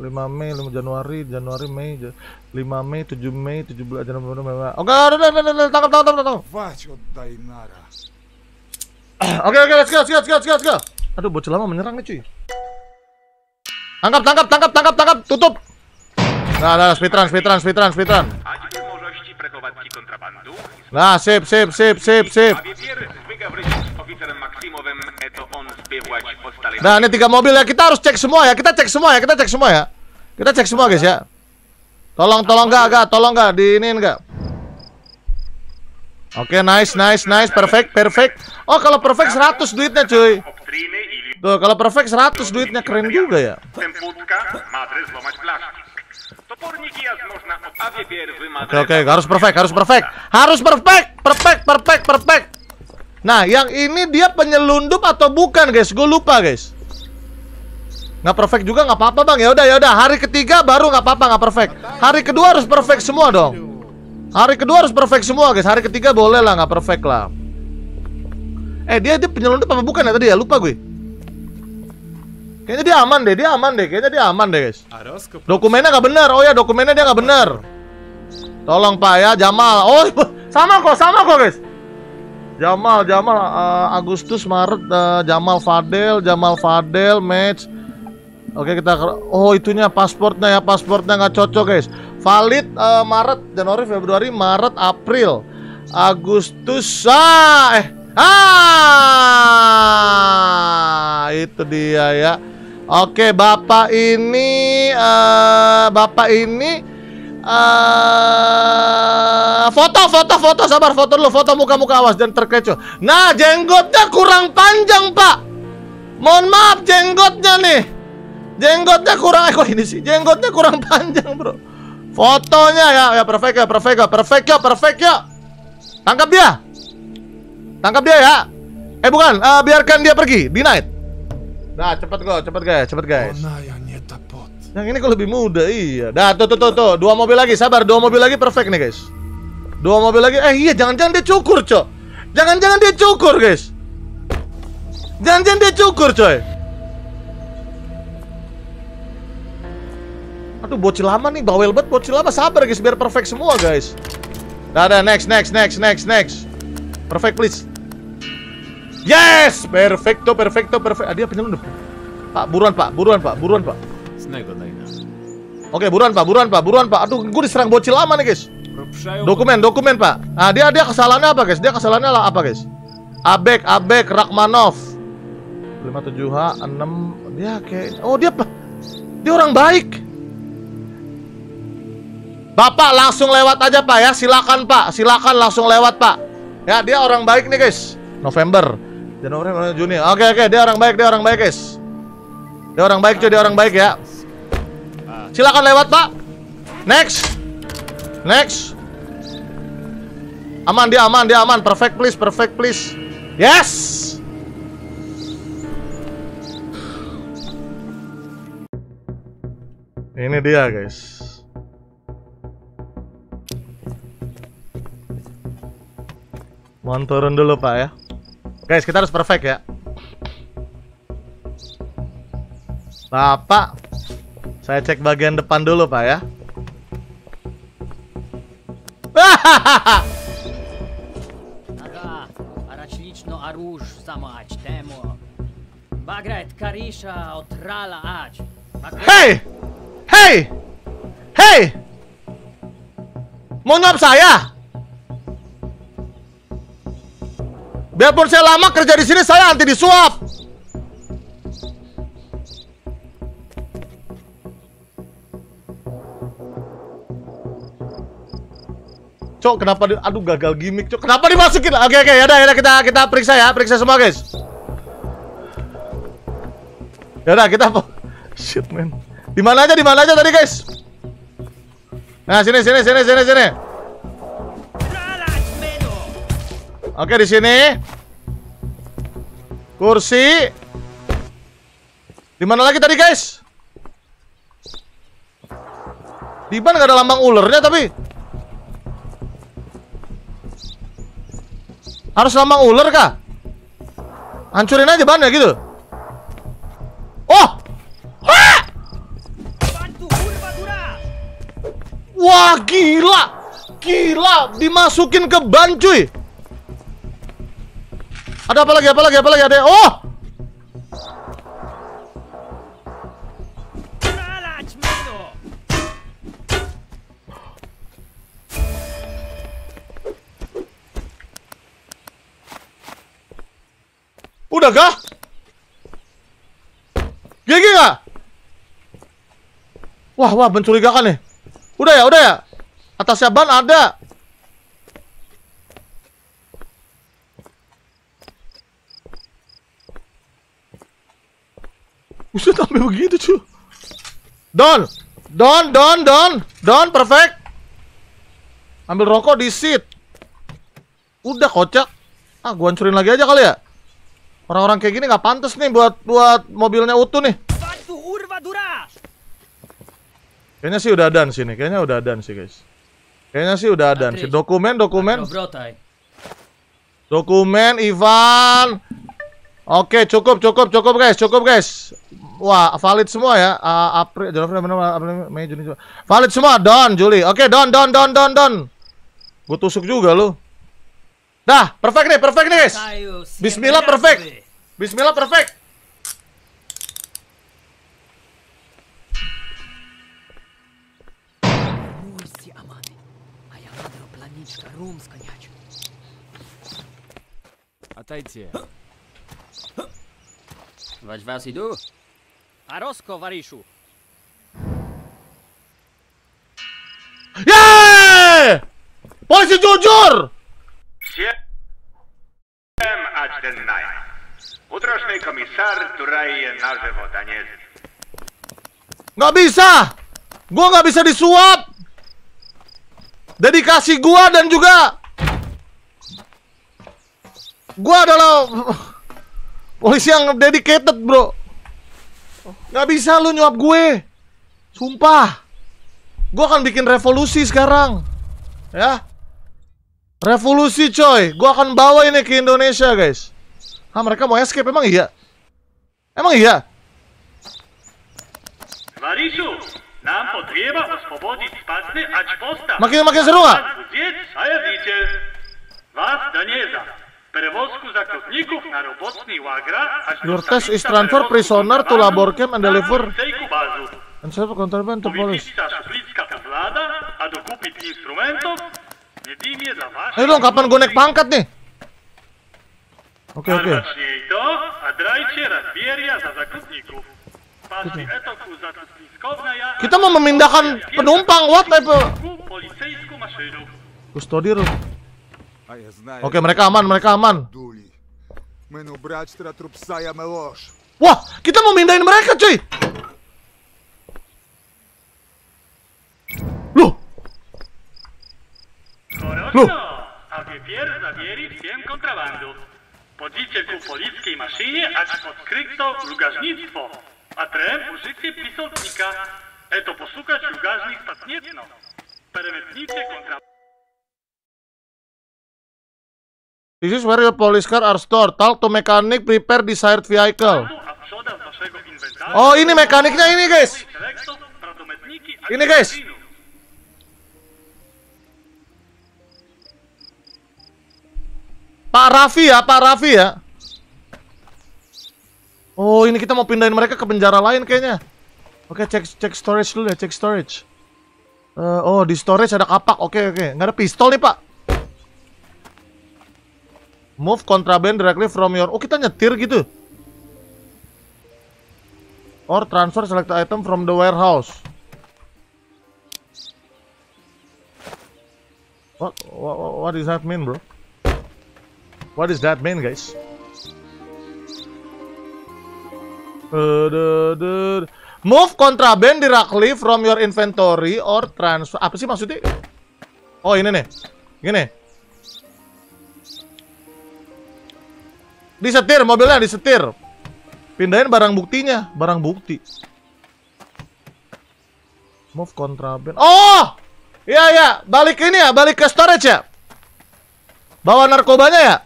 5 Mei, 5 Januari, Januari Mei, 5 Mei, 7 Mei, 17 Januari, Januari. Oke, udah, udah, udah, tangkap, tangkap, tangkap. Oke, oke, let's go, let's go, let's go, let's go, let's go. Aduh, bocil lama menyerang nih, cuy. Tangkap, tangkap, tangkap, tangkap, tangkap, tutup. Nah, nah, speed run, speed run, speed run, speed run. Nah, sip, sip, sip, sip, sip. Nah, ini tiga mobil ya. Kita harus cek semua ya. Kita cek semua ya. Kita cek semua ya. Kita cek semua guys ya. Tolong, tolong gak gak tolong di ini enggak. Oke, nice, nice, nice, perfect, perfect. Oh, kalau perfect 100 duitnya, cuy. Tuh, kalau perfect 100 duitnya keren juga ya. Oke, harus perfect, harus perfect. Harus perfect, perfect, perfect, perfect. Nah, yang ini dia penyelundup atau bukan, guys? Gue lupa, guys. Nggak perfect juga nggak apa-apa, Bang. Ya udah, ya udah. Hari ketiga baru nggak apa-apa, nggak perfect. Hari kedua harus perfect semua dong. Hari kedua harus perfect semua, guys. Hari ketiga boleh lah, nggak perfect lah. Eh, dia dia penyelundup apa bukan ya tadi ya? Lupa gue. Kayaknya dia aman deh, dia aman deh. Kayaknya dia aman deh, guys. Dokumennya nggak benar. Oh ya, dokumennya dia nggak benar. Tolong Pak ya, Jamal. Oh, sama kok, sama kok, guys. Jamal, Jamal, uh, Agustus, Maret, uh, Jamal Fadel, Jamal Fadel, match. Oke kita, oh itunya pasportnya ya, pasportnya nggak cocok guys. Valid uh, Maret, Januari, Februari, Maret, April, Agustus, ah, eh, ah, itu dia ya. Oke, bapak ini, uh, bapak ini Eh, foto foto foto sabar foto dulu foto muka-muka awas dan terkecoh. Nah, jenggotnya kurang panjang, Pak. Mohon maaf jenggotnya nih. Jenggotnya kurang eh, kok ini sih? Jenggotnya kurang panjang, Bro. Fotonya ya, ya perfect ya, perfect ya, perfect ya, perfect ya. Tangkap dia. Tangkap dia ya. Eh bukan, uh, biarkan dia pergi. night. Nah, cepet kok, cepet guys, cepet guys. Oh, nah, ya. ya. Yang ini kok lebih muda, iya. Dah, tuh, tuh, tuh, tuh. Dua mobil lagi, sabar. Dua mobil lagi perfect nih, guys. Dua mobil lagi. Eh, iya, jangan-jangan dia cukur, cok. Jangan-jangan dia cukur, guys. Jangan-jangan dia cukur, coy. Aduh, bocil lama nih, bawel banget bocil lama. Sabar, guys, biar perfect semua, guys. Dah, dah, next, next, next, next, next. Perfect, please. Yes, perfecto, perfecto, perfect. Ah, dia penyelundup. Pak, buruan, Pak. Buruan, Pak. Buruan, Pak. Oke, buruan Pak, buruan Pak, buruan Pak. Aduh, gue diserang bocil lama nih, guys. Dokumen, dokumen Pak. Ah, dia dia kesalahannya apa, guys? Dia kesalahannya lah apa, guys? Abek, Abek Rakmanov. 57H 6 dia kayak Oh, dia dia orang baik. Bapak langsung lewat aja, Pak ya. Silakan, Pak. Silakan langsung lewat, Pak. Ya, dia orang baik nih, guys. November. Januari, Juni. Oke, oke, dia orang baik, dia orang baik, guys. Dia orang baik, cuy, dia orang baik ya. Silakan lewat, Pak. Next. Next. Aman dia, aman dia, aman. Perfect please, perfect please. Yes. Ini dia, guys. Mohon turun dulu, Pak ya. Guys, kita harus perfect ya. Bapak saya cek bagian depan dulu, Pak ya. Hey! Hey! Hey! Mau ngap saya? Biarpun saya lama kerja di sini, saya anti disuap. Cok, kenapa di... Aduh, gagal gimmick, Cok. Kenapa dimasukin? Oke, oke, yaudah, yaudah, kita, kita periksa ya. Periksa semua, guys. Yaudah, kita... Shit, man. Di mana aja, di mana aja tadi, guys? Nah, sini, sini, sini, sini, sini. Oke, di sini. Kursi. Di mana lagi tadi, guys? Di mana gak ada lambang ulernya, tapi... Harus lambang ular kah? Hancurin aja bannya gitu. Oh! Ha! Wah, gila. Gila, dimasukin ke ban cuy. Ada apa lagi? Apa lagi? Apa lagi? Ada. Oh! Udah kah? GG gak? Wah, wah, mencurigakan nih. Udah ya, udah ya. Atasnya ban ada. Buset sampai begitu cu Don, don, don, don, don, perfect. Ambil rokok di seat. Udah kocak. Ah, gua hancurin lagi aja kali ya. Orang-orang kayak gini nggak pantas nih buat buat mobilnya utuh nih. Kayaknya sih udah ada sini, nih, kayaknya udah ada sih guys. Kayaknya sih udah ada sih dokumen dokumen. Dokumen Ivan. Oke, cukup cukup cukup guys, cukup guys. Wah, valid semua ya. Uh, April, juli, April, Mei, Juni, Valid semua, Don, Juli. Oke, Don, Don, Don, Don, Don. Gue tusuk juga lu. Dah, perfect nih, perfect nih guys. Bismillah perfect. Bismillah perfect. Отойти. Ваш вас иду? Ароско варишу. Yeah! Polisi jujur! Utrašni komisar Turaj je naževo da Gak bisa! gue gak bisa disuap! Dedikasi gue dan juga... gue adalah... Polisi yang dedicated, bro. Gak bisa lu nyuap gue. Sumpah. Gue akan bikin revolusi sekarang. Ya. Revolusi coy. Gue akan bawa ini ke Indonesia, guys. Ah mereka mau escape emang iya? Emang iya? Makin makin seru nggak? Your test is transfer prisoner to labor camp and deliver and serve contraband to police. Ayo dong, kapan gue naik pangkat nih? Okej, okay, okej. Okay. to, a drajcie rabieria za zakupników. Paszli etoku za ja... Kita mau memindahkan penumpang, what the... maszynu. Kustodir. Oke, okay, mereka aman, mereka aman. Menu brać trup Wah, kita mau mindahin mereka, cuy. Loh. Loh. Podijcie ku polickiej maszynie, aż odkryto lugażnictwo, a trem użycie pisownika. Eto posłuchać lugażnych patnietno. Peremetnicie kontra... This is where your police car are stored. Talk to mechanic, prepare desired vehicle. Oh, ini mekaniknya ini, guys. Ini, guys. Pak Raffi ya, Pak Raffi ya. Oh, ini kita mau pindahin mereka ke penjara lain kayaknya. Oke, cek cek storage dulu ya, cek storage. Uh, oh, di storage ada kapak. Oke, oke. Okay. Nggak ada pistol nih, Pak. Move contraband directly from your... Oh, kita nyetir gitu. Or transfer select item from the warehouse. What, what, what does that mean, bro? What is that mean, guys? Uh, Move contraband directly from your inventory or transfer. Apa sih maksudnya? Oh, ini nih. Gini. Disetir mobilnya, disetir. Pindahin barang buktinya, barang bukti. Move contraband. Oh! Iya, iya. Balik ini ya, balik ke storage ya. Bawa narkobanya ya.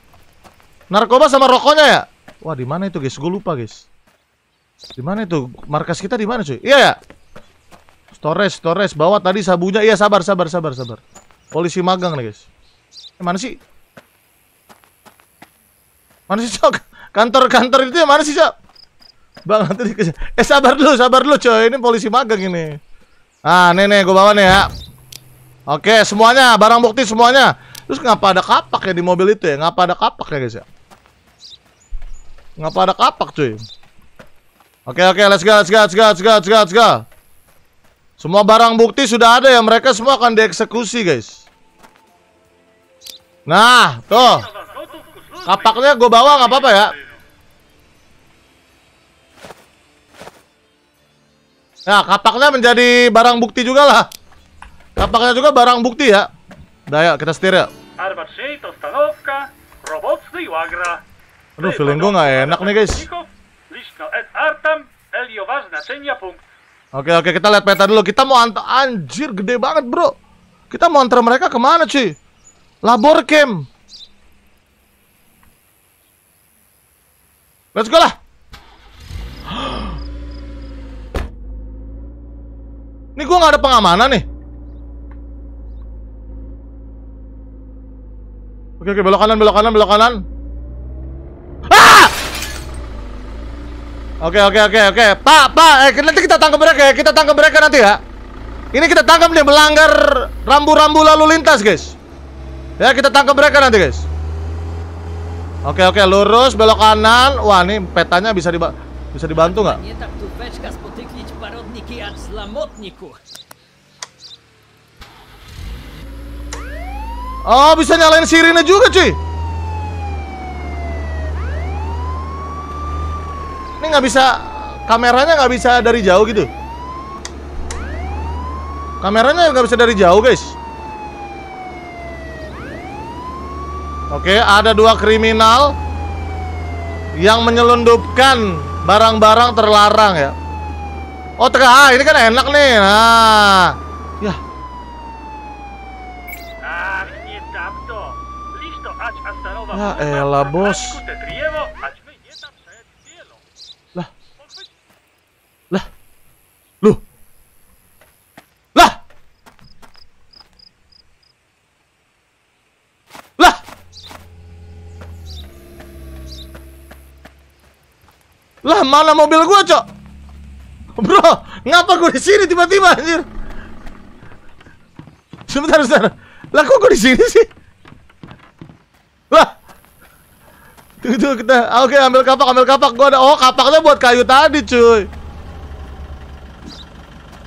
Narkoba sama rokoknya ya? Wah, di mana itu, guys? Gue lupa, guys. Di mana itu? Markas kita di mana, cuy? Iya ya. Storage, storage. Bawa tadi sabunya. Iya, sabar, sabar, sabar, sabar. Polisi magang nih, guys. Eh, mana sih? Mana sih, Cok? Kantor-kantor itu ya mana sih, Cok? Bang, nanti dikejar. Eh, sabar dulu, sabar dulu, cuy. Ini polisi magang ini. Ah, nih nih, gue bawa nih ya. Oke, semuanya, barang bukti semuanya. Terus ngapa ada kapak ya di mobil itu ya? Ngapa ada kapak ya, guys ya? Ngapa ada kapak cuy Oke oke let's go let's go let's go let's go let's go let's go Semua barang bukti sudah ada ya Mereka semua akan dieksekusi guys Nah tuh Kapaknya gue bawa nggak apa-apa ya Nah, kapaknya menjadi barang bukti juga lah. Kapaknya juga barang bukti ya. daya kita setir ya. Aduh, feeling gue nggak enak nih guys. Oke oke kita lihat peta dulu. Kita mau antar anjir gede banget bro. Kita mau antar mereka kemana cuy? Labor camp. Let's go lah. Ini gue nggak ada pengamanan nih. Oke oke belok kanan belok kanan belok kanan. Oke oke oke oke. Pak Pak, eh, nanti kita tangkap mereka ya. Kita tangkap mereka nanti ya. Ini kita tangkap dia melanggar rambu-rambu lalu lintas guys. Ya kita tangkap mereka nanti guys. Oke oke lurus belok kanan. Wah ini petanya bisa di bisa dibantu nggak? Oh bisa nyalain sirine juga cuy. Ini nggak bisa kameranya nggak bisa dari jauh gitu. Kameranya nggak bisa dari jauh, guys. Oke, ada dua kriminal yang menyelundupkan barang-barang terlarang ya. Oh, teka, ini kan enak nih. Nah. Ya. Ya elah, bos. Lah malah mobil gua cok Bro Ngapa gua di sini tiba-tiba anjir Sebentar sebentar Lah kok gua di sini sih Wah, Tuh, tuh kita ah, Oke ambil kapak ambil kapak Gua ada Oh kapaknya buat kayu tadi cuy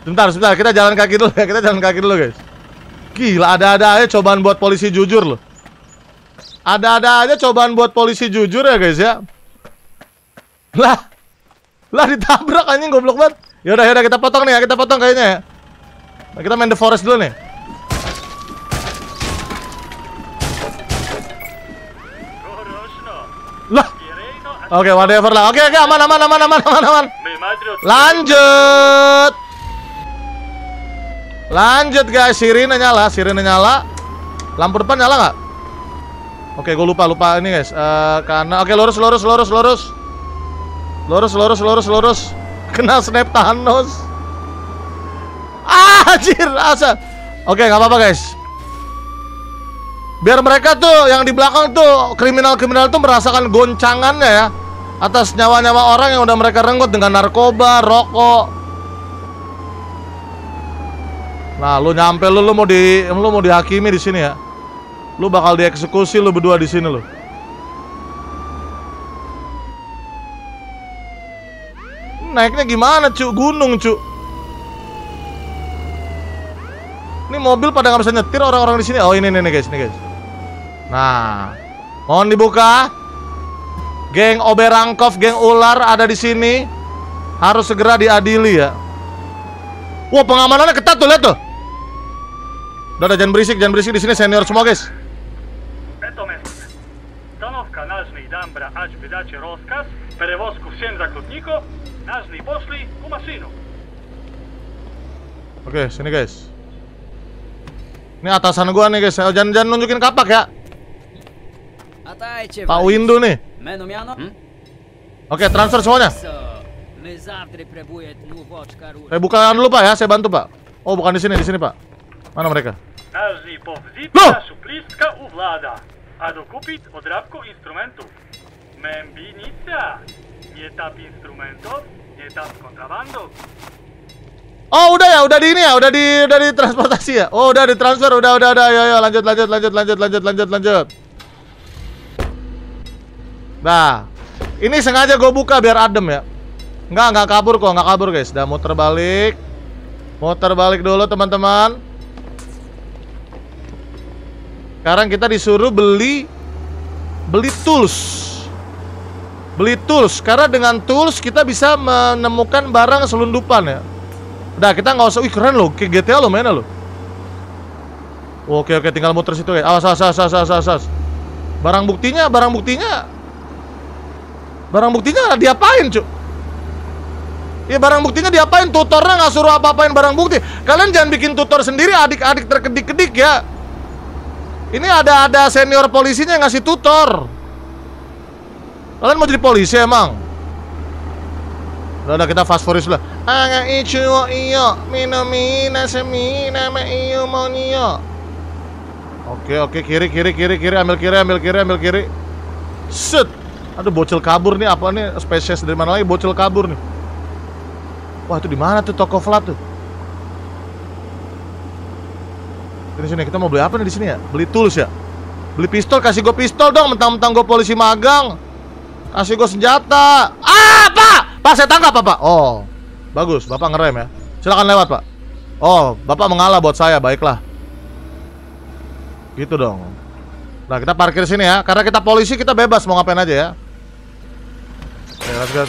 Sebentar sebentar kita jalan kaki dulu ya Kita jalan kaki dulu guys Gila ada-ada aja cobaan buat polisi jujur loh Ada-ada aja cobaan buat polisi jujur ya guys ya lah. Lah ditabrak anjing goblok banget. Yaudah, yaudah kita potong nih ya, kita potong kayaknya ya. Nah, kita main The Forest dulu nih. Lah. Oke, okay, whatever lah. Oke, okay, oke, okay, aman, aman, aman, aman, aman, aman. Lanjut. Lanjut guys, sirine nyala, sirine nyala. Lampu depan nyala nggak? Oke, gue lupa, lupa ini guys. Uh, karena oke lurus, lurus, lurus, lurus. Lurus, lurus, lurus, lurus. Kena snap Thanos. Ah, anjir, asa. Oke, nggak apa-apa, guys. Biar mereka tuh yang di belakang tuh kriminal-kriminal tuh merasakan goncangannya ya atas nyawa-nyawa orang yang udah mereka renggut dengan narkoba, rokok. Nah, lu nyampe lu lu mau di lu mau dihakimi di sini ya. Lu bakal dieksekusi lu berdua di sini lu. Naiknya gimana cu? Gunung cu Ini mobil pada nggak bisa nyetir orang-orang di sini. Oh ini nih guys, ini guys. Nah, mohon dibuka. Geng Oberangkov, geng ular ada di sini. Harus segera diadili ya. Wah pengamanannya ketat tuh lihat tuh. Udah, udah jangan berisik, jangan berisik di sini senior semua guys. Перевозку всем Nasli, Oke, sini guys. Ini atasan gua nih guys. Jangan jangan nunjukin kapak ya. Pak Windu nih. Hmm? Oke, transfer semuanya. Eh bukan dulu ya, saya bantu Pak. Oh, bukan di sini, di sini Pak. Mana mereka? Loh! Adokupit instrumentu. Membinita. Nyetap instrumento, nyetap kontrabando. Oh udah ya, udah di ini ya, udah di udah di transportasi ya. Oh udah di transfer, udah udah udah. Ayo, ya, ya, ayo lanjut lanjut lanjut lanjut lanjut lanjut lanjut. Nah, ini sengaja gue buka biar adem ya. Nggak nggak kabur kok, nggak kabur guys. Udah muter balik, muter balik dulu teman-teman. Sekarang kita disuruh beli beli tools. Beli tools karena dengan tools kita bisa menemukan barang selundupan ya. Udah kita nggak usah, wih keren loh, kayak GTA lo mainnya lo. Oke oke, tinggal muter situ ya. Awas awas awas awas awas. awas. Barang buktinya, barang buktinya, barang buktinya diapain cu? Ya barang buktinya diapain? Tutornya nggak suruh apa-apain barang bukti. Kalian jangan bikin tutor sendiri, adik-adik terkedik-kedik ya. Ini ada ada senior polisinya yang ngasih tutor. Kalian mau jadi polisi emang? Udah, udah kita fast forward lah. Aga ichu wo oh, iyo minomina semina me iyo monio. Oke oke kiri kiri kiri kiri ambil kiri ambil kiri ambil kiri. Set. Aduh bocil kabur nih apa nih spesies dari mana lagi bocil kabur nih. Wah itu di mana tuh toko flat tuh? Ini sini kita mau beli apa nih di sini ya? Beli tools ya? Beli pistol kasih gue pistol dong mentang-mentang gue polisi magang. Kasih gue senjata. Ah, Pak! Pak, saya tangkap, Pak. Oh, bagus. Bapak ngerem ya. Silakan lewat, Pak. Oh, Bapak mengalah buat saya. Baiklah. Gitu dong. Nah, kita parkir sini ya. Karena kita polisi, kita bebas mau ngapain aja ya. Oke, let's go.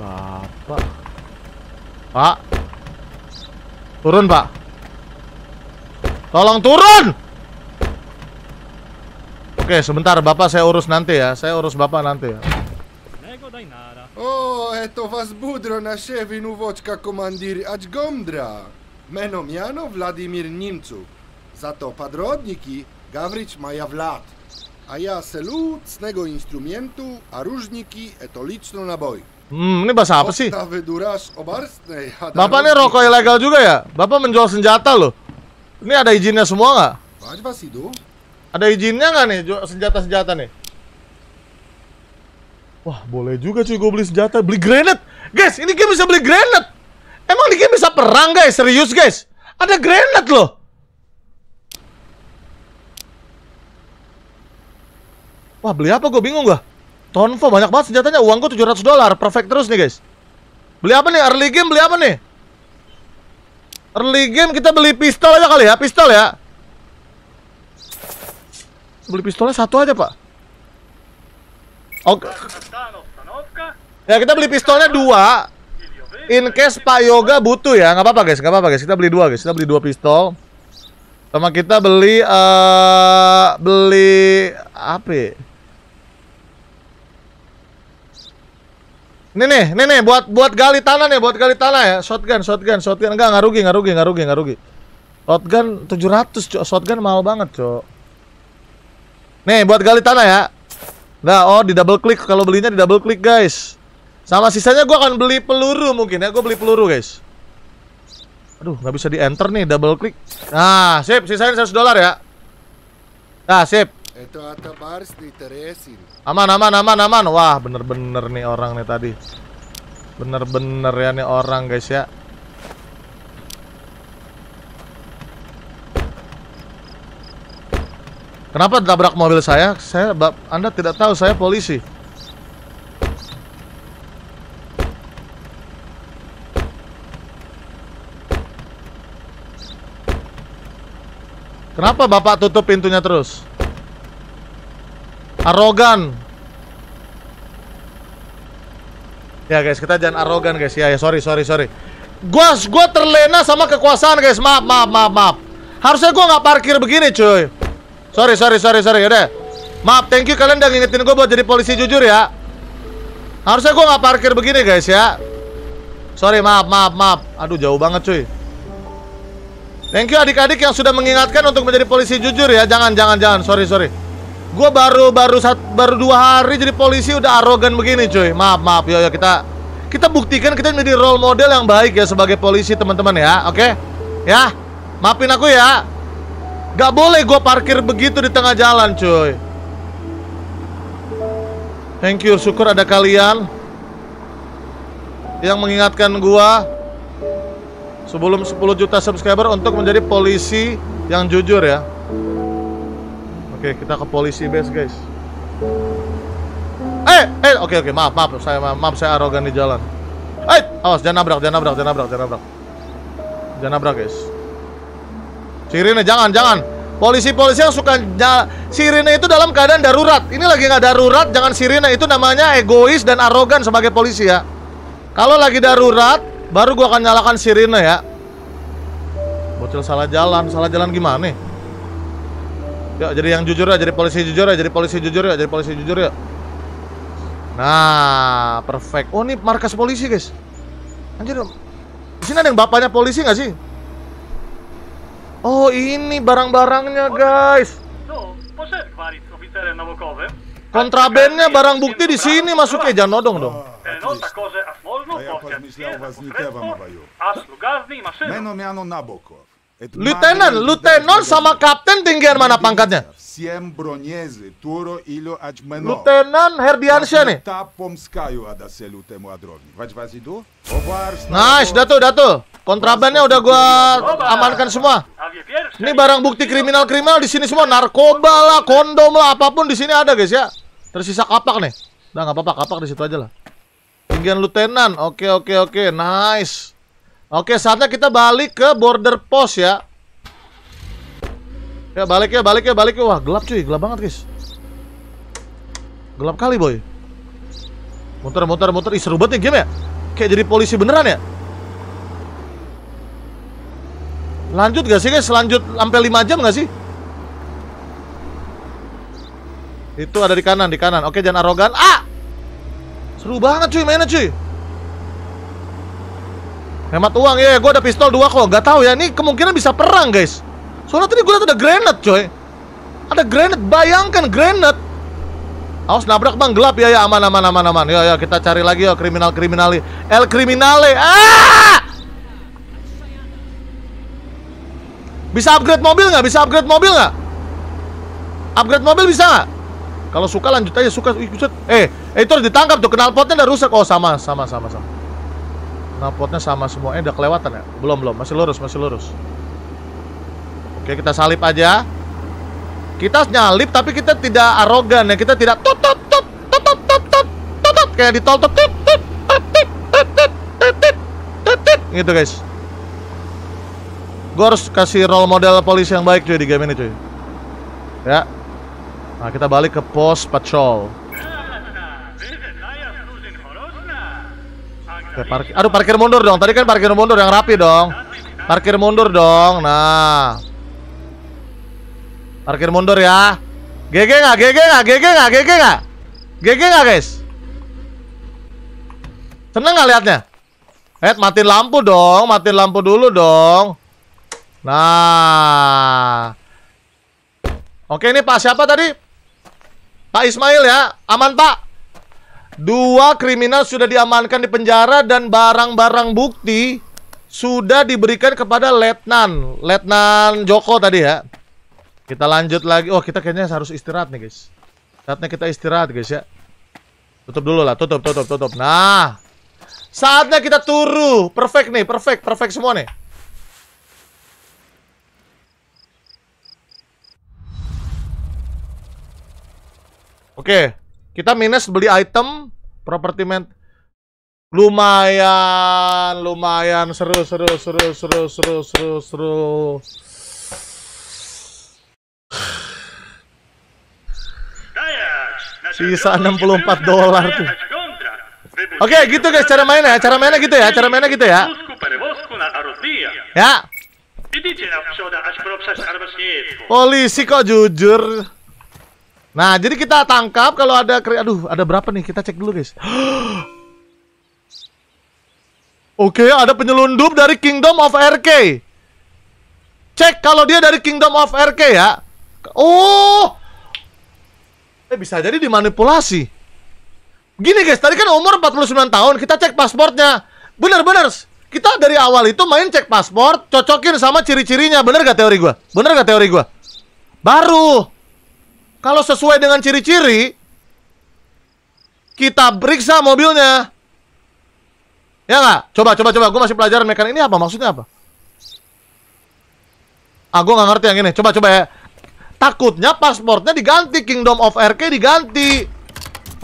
Bapak. Pak. Turun, Pak. Tolong turun! Oke, sebentar Bapak saya urus nanti ya. Saya urus Bapak nanti ya. Oh, eto vas budro na Shevinu vočka komandir gomdra. Menom Jano Vladimir Nimcu. Zato padrodniki Gavrič maja vlad. A ja s nego instrumentu, a ružniki eto lično na boj. Hmm, ini bahasa apa sih? Bapak ini rokok ilegal juga ya? Bapak menjual senjata loh. Ini ada izinnya semua nggak? Ada izinnya nggak nih senjata-senjata nih? Wah, boleh juga cuy gue beli senjata, beli granat. Guys, ini game bisa beli granat. Emang ini game bisa perang, guys? Serius, guys? Ada granat loh. Wah, beli apa gue bingung gak? Tonfo banyak banget senjatanya. Uang gue 700 dolar. Perfect terus nih, guys. Beli apa nih? Early game beli apa nih? Early game kita beli pistol aja kali ya, pistol ya beli pistolnya satu aja pak oke okay. ya kita beli pistolnya dua in case Pak Yoga butuh ya nggak apa-apa guys nggak apa-apa guys kita beli dua guys kita beli dua pistol sama kita beli uh, beli apa ya? ini nih nih nih buat buat gali tanah nih buat gali tanah ya shotgun shotgun shotgun enggak nggak rugi nggak rugi nggak rugi rugi shotgun 700 cok shotgun mahal banget cok Nih buat gali tanah ya Nah oh di double klik Kalau belinya di double klik guys Sama sisanya gue akan beli peluru mungkin ya Gue beli peluru guys Aduh nggak bisa di enter nih double klik Nah sip sisanya 100 dolar ya Nah sip Itu Aman aman aman aman Wah bener-bener nih orang nih tadi Bener-bener ya nih orang guys ya Kenapa tabrak mobil saya? Saya bap, Anda tidak tahu saya polisi. Kenapa Bapak tutup pintunya terus? Arogan. Ya guys, kita jangan arogan guys. Ya ya, sorry sorry sorry. Gua gua terlena sama kekuasaan guys. Maaf maaf maaf maaf. Harusnya gua nggak parkir begini, cuy. Sorry, sorry, sorry, sorry. Yaudah. Maaf, thank you kalian udah ngingetin gue buat jadi polisi jujur ya. Harusnya gue nggak parkir begini guys ya. Sorry, maaf, maaf, maaf. Aduh, jauh banget cuy. Thank you adik-adik yang sudah mengingatkan untuk menjadi polisi jujur ya. Jangan, jangan, jangan. Sorry, sorry. Gue baru baru saat baru dua hari jadi polisi udah arogan begini cuy. Maaf, maaf. Yo, yo kita kita buktikan kita menjadi role model yang baik ya sebagai polisi teman-teman ya. Oke? Okay? Ya. Maafin aku ya. Gak boleh gue parkir begitu di tengah jalan cuy Thank you, syukur ada kalian Yang mengingatkan gue Sebelum 10 juta subscriber untuk menjadi polisi yang jujur ya Oke, kita ke polisi base guys Eh, eh, oke oke, maaf maaf saya maaf, maaf saya arogan di jalan Eh, awas jangan nabrak, jangan nabrak, jangan nabrak, jangan nabrak Jangan nabrak guys Sirine jangan, jangan. Polisi-polisi yang suka nyala sirine itu dalam keadaan darurat. Ini lagi nggak darurat, jangan sirine itu namanya egois dan arogan sebagai polisi ya. Kalau lagi darurat, baru gua akan nyalakan sirine ya. Bocil salah jalan, salah jalan gimana nih? Yuk, jadi yang jujur ya, jadi polisi jujur ya, jadi polisi jujur ya, jadi polisi jujur ya. Nah, perfect. Oh, ini markas polisi, guys. Anjir. Di sini ada yang bapaknya polisi nggak sih? Oh, ini barang-barangnya, guys. Kontrabennya barang bukti di sini masuk ya jangan nodong dong. Eh, lieutenant, Lieutenant sama kapten tinggian mana pangkatnya? Lieutenant Herdiansyah nih. Nice, datu, datu. Kontrabannya udah gua amankan semua. Ini barang bukti kriminal-kriminal di sini semua, narkoba lah, kondom lah, apapun di sini ada guys ya. Tersisa kapak nih. Udah nggak apa-apa, kapak di situ aja lah. Bagian lutenan. Oke, oke, oke. Nice. Oke, saatnya kita balik ke border post ya. Ya, balik ya, balik ya, balik ya. Wah, gelap cuy, gelap banget, guys. Gelap kali, boy. Muter, muter, muter. Ih, seru banget nih ya game ya. Kayak jadi polisi beneran ya. Lanjut gak sih guys? Lanjut sampai 5 jam gak sih? Itu ada di kanan, di kanan. Oke, jangan arogan. Ah! Seru banget cuy mainnya cuy. Hemat uang ya, gue ada pistol dua kok. Gak tahu ya, ini kemungkinan bisa perang guys. Soalnya tadi gue ada granat coy. Ada granat, bayangkan granat. Awas nabrak bang, gelap ya ya aman aman aman aman. Ya ya kita cari lagi ya kriminal kriminali. El kriminale. Ah! Bisa upgrade mobil nggak? Bisa upgrade mobil nggak? Upgrade mobil bisa nggak? Kalau suka lanjut aja suka. Ih, Eh, eh, itu harus ditangkap tuh. Knalpotnya udah rusak. Oh, sama, sama, sama, sama. Knalpotnya sama semua. Eh, udah kelewatan ya? Belum, belum. Masih lurus, masih lurus. Oke, kita salip aja. Kita nyalip tapi kita tidak arogan ya. Kita tidak tut tut tut tut tut tut tut tut kayak di tol tut tut tut tut tut tut tut. gitu guys gue harus kasih role model polisi yang baik cuy di game ini cuy ya nah kita balik ke pos patrol Oke, parkir. aduh parkir mundur dong tadi kan parkir mundur yang rapi dong parkir mundur dong nah parkir mundur ya GG nggak GG nggak GG nggak GG nggak GG nggak guys seneng nggak liatnya Eh matiin lampu dong matiin lampu dulu dong Nah. Oke, ini Pak siapa tadi? Pak Ismail ya. Aman, Pak. Dua kriminal sudah diamankan di penjara dan barang-barang bukti sudah diberikan kepada Letnan. Letnan Joko tadi ya. Kita lanjut lagi. Oh, kita kayaknya harus istirahat nih, guys. Saatnya kita istirahat, guys ya. Tutup dulu lah, tutup, tutup, tutup. Nah, saatnya kita turu. Perfect nih, perfect, perfect semua nih. Oke, kita minus beli item property man lumayan lumayan seru seru seru seru seru seru seru sisa 64 dolar tuh oke okay, gitu guys cara mainnya ya, cara mainnya gitu ya cara mainnya gitu ya ya polisi kok jujur Nah, jadi kita tangkap kalau ada aduh, ada berapa nih? Kita cek dulu, guys. Oke, okay, ada penyelundup dari Kingdom of RK. Cek kalau dia dari Kingdom of RK ya. Oh. Eh bisa jadi dimanipulasi. Gini guys, tadi kan umur 49 tahun, kita cek pasportnya. Bener-bener kita dari awal itu main cek paspor, cocokin sama ciri-cirinya. Bener gak teori gue? Bener gak teori gua? Baru kalau sesuai dengan ciri-ciri, kita periksa mobilnya. Ya nggak? Coba, coba, coba. Gue masih pelajaran mekanik ini apa? Maksudnya apa? Ah, gue nggak ngerti yang ini. Coba, coba ya. Takutnya pasportnya diganti. Kingdom of RK diganti.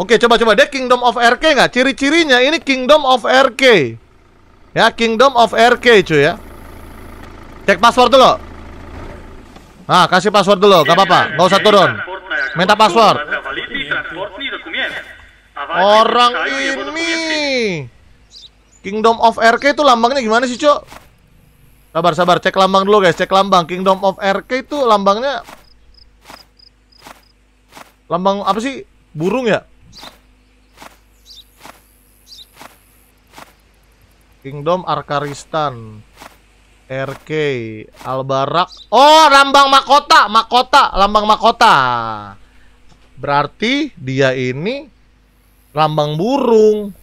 Oke, coba, coba. Dia Kingdom of RK nggak? Ciri-cirinya ini Kingdom of RK. Ya, Kingdom of RK cuy ya. Cek password dulu. Nah, kasih password dulu. Gak apa-apa. Gak usah turun. Minta password. Orang ini. Kingdom of RK itu lambangnya gimana sih, Cok? Sabar, sabar, cek lambang dulu, guys. Cek lambang Kingdom of RK itu lambangnya Lambang apa sih? Burung ya? Kingdom Arkaristan RK Albarak Oh lambang makota, makota, Lambang makota. Berarti dia ini lambang burung.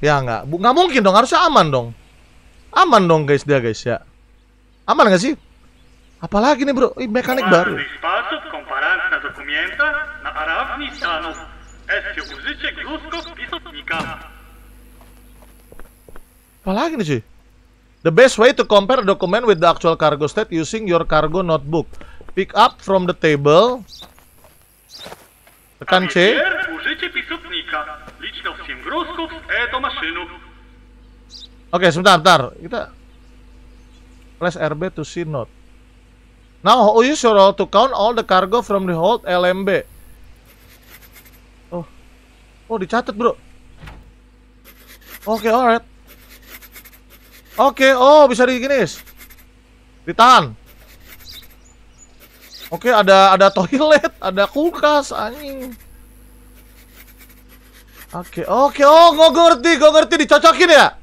Ya nggak, bu nggak mungkin dong. Harusnya aman dong. Aman dong guys dia guys ya. Aman nggak sih? Apalagi nih bro, Ih, mekanik baru. Apalagi nih sih The best way to compare document with the actual cargo state using your cargo notebook. Pick up from the table Pytancie? użycie pisutnika. Liczno w tym gruzków z e, eto maszynów. Oke, okay, sebentar, bentar. Kita press RB to see note. Now use your roll to count all the cargo from the hold LMB. Oh. Oh, dicatat, Bro. Oke, okay, alright. Oke, okay, oh bisa di gini. Ditahan. Oke, ada ada toilet, ada kulkas, anjing. Oke, oke, oh, gue ngerti, gue ngerti, dicocokin ya?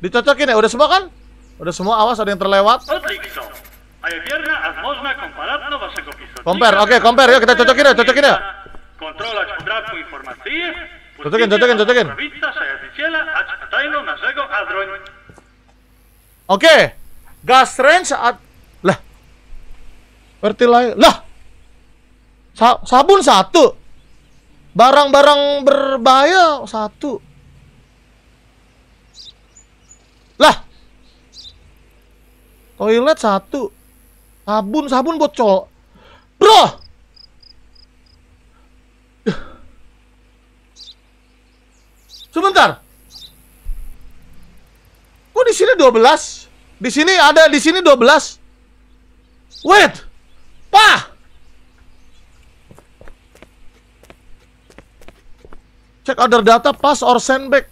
Dicocokin ya, udah semua kan? Udah semua, awas ada yang terlewat Compare, oke, okay, compare, yuk kita cocokin ya, cocokin ya Cocokin, cocokin, cocokin Oke, okay. gas range at Ngerti lah. Lah. Sa sabun satu. Barang-barang berbahaya satu. Lah. Toilet satu. Sabun, sabun buat cowok. Bro. Sebentar. Kok di sini 12? Di sini ada di sini 12. Wait. Pa! Cek order data, pas or send back.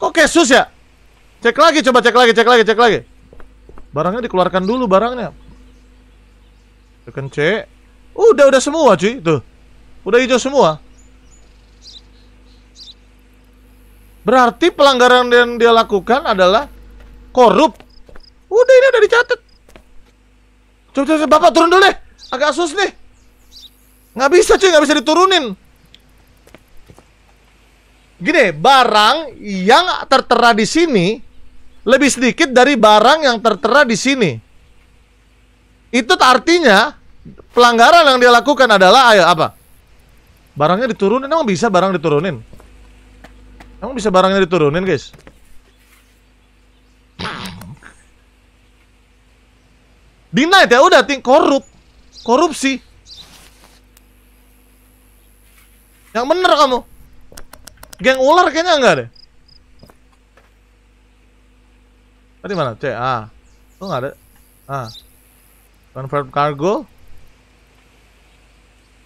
Kok kasus ya? Cek lagi, coba cek lagi, cek lagi, cek lagi. Barangnya dikeluarkan dulu barangnya. Tekan C. Udah, udah semua cuy, tuh. Udah hijau semua. Berarti pelanggaran yang dia lakukan adalah korup. Udah ini ada dicatat. Coba, coba, bapak turun dulu deh. Agak sus nih. Nggak bisa cuy, nggak bisa diturunin. Gini, barang yang tertera di sini lebih sedikit dari barang yang tertera di sini. Itu artinya pelanggaran yang dia lakukan adalah ayo apa? Barangnya diturunin, emang bisa barang diturunin? Emang bisa barangnya diturunin, guys? Denied ya udah ting korup. Korupsi. Yang bener kamu. Geng ular kayaknya enggak deh. Tadi ah, mana? C A. Tuh enggak ada. Ah. transfer cargo.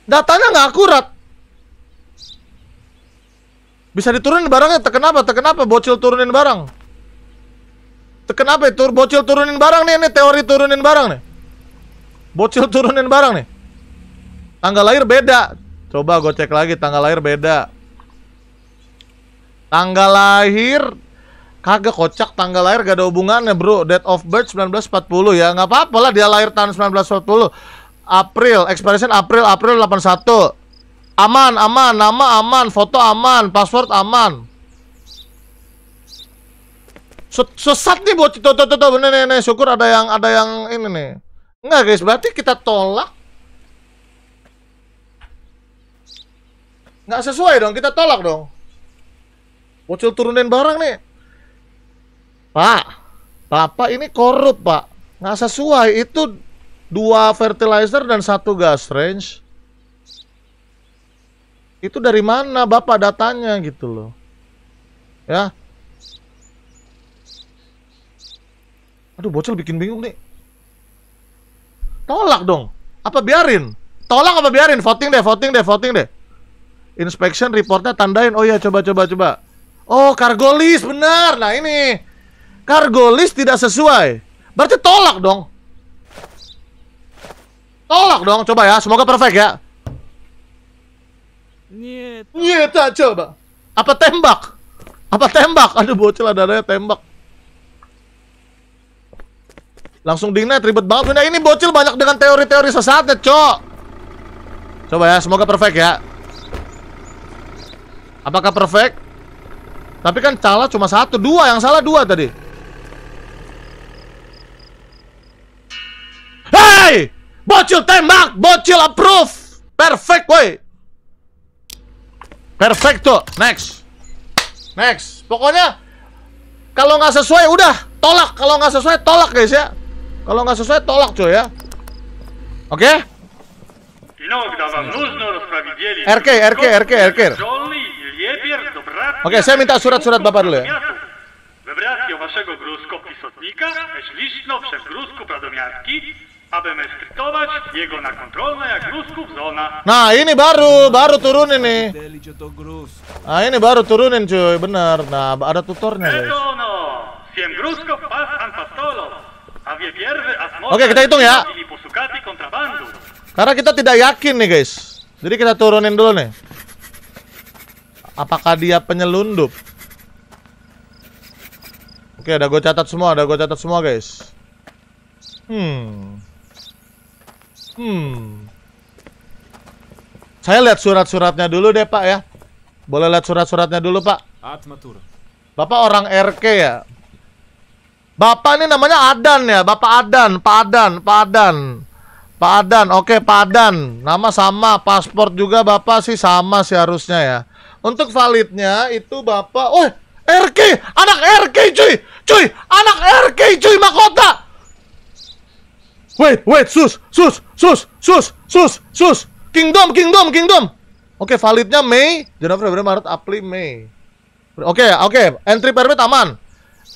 Datanya nggak akurat. Bisa diturunin barangnya, tekan apa? Tekan apa? Bocil turunin barang. Kenapa? itu ya? bocil turunin barang nih, ini teori turunin barang nih. Bocil turunin barang nih. Tanggal lahir beda. Coba gue cek lagi tanggal lahir beda. Tanggal lahir kagak kocak tanggal lahir gak ada hubungannya, Bro. Date of birth 1940 ya. nggak apa-apa lah dia lahir tahun 1940. April, expiration April April 81. Aman, aman, nama aman, foto aman, password aman sesat nih buat tuh tuh tuh bener nih, nih syukur ada yang ada yang ini nih enggak guys berarti kita tolak nggak sesuai dong kita tolak dong bocil turunin barang nih pak bapak ini korup pak nggak sesuai itu dua fertilizer dan satu gas range itu dari mana bapak datanya gitu loh ya Aduh, bocil bikin bingung nih. Tolak dong. Apa biarin? Tolak apa biarin? Voting deh, voting deh, voting deh. Inspection reportnya tandain. Oh iya coba coba coba. Oh, cargo list benar. Nah, ini. Cargo list tidak sesuai. Berarti tolak dong. Tolak dong, coba ya. Semoga perfect ya. Nyeta Nyet, coba. Apa tembak? Apa tembak? Aduh, bocil ada-adanya tembak. Langsung dingnet, ribet banget. Nah, ini bocil banyak dengan teori-teori sesatnya, Cok. Coba ya, semoga perfect ya. Apakah perfect? Tapi kan salah cuma satu, dua yang salah dua tadi. Hey! Bocil tembak, bocil approve. Perfect, woi. Perfecto. Next. Next. Pokoknya kalau nggak sesuai udah tolak, kalau nggak sesuai tolak guys ya. Kalau nggak sesuai tolak cuy ya. Oke? Okay? RK RK RK RK. Oke, okay, saya minta surat-surat Bapak dulu ya. Nah, ini baru, baru turun ini. Nah, ini baru turunin cuy, benar. Nah, ada tutornya guys. Oke, kita hitung ya. Karena kita tidak yakin nih, guys. Jadi kita turunin dulu nih. Apakah dia penyelundup? Oke, ada gue catat semua, ada gue catat semua, guys. Hmm. Hmm. Saya lihat surat-suratnya dulu deh, Pak ya. Boleh lihat surat-suratnya dulu, Pak. Bapak orang RK ya? Bapak ini namanya Adan ya, Bapak Adan, Pak Adan, Pak Adan. Pak Adan, oke Pak Adan. Nama sama, paspor juga Bapak sih sama sih harusnya ya. Untuk validnya itu Bapak, oh RK, anak RK cuy, cuy, anak RK cuy Makota. Wait, wait, sus, sus, sus, sus, sus, sus, kingdom, kingdom, kingdom. Oke, validnya Mei, Januari, Februari, Maret, April, Mei. Oke, oke, entry permit aman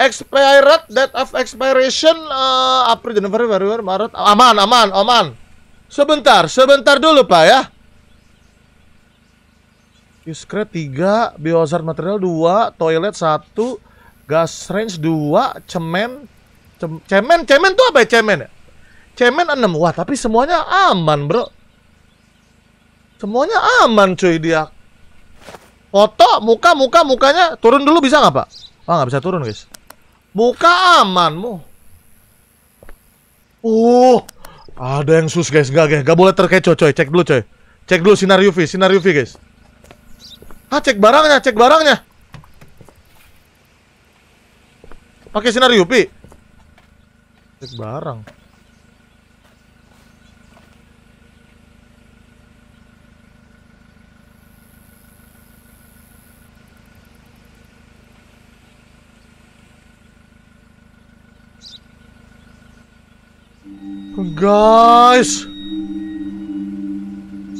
expired date of expiration uh, April Januari Februari Maret aman aman aman sebentar sebentar dulu pak ya Discret 3, biohazard material 2, toilet 1, gas range 2, cemen cemen cemen tuh apa ya cemen ya? Cemen 6. Wah, tapi semuanya aman, Bro. Semuanya aman cuy dia. Foto muka muka mukanya turun dulu bisa nggak, Pak? Wah, nggak bisa turun, guys muka aman mu Uh, oh, ada yang sus guys, gak guys, gak boleh terkecoh coy. Cek dulu coy. Cek dulu sinar UV, sinar UV guys. Ah, cek barangnya, cek barangnya. Pakai sinar UV. Cek barang. Guys.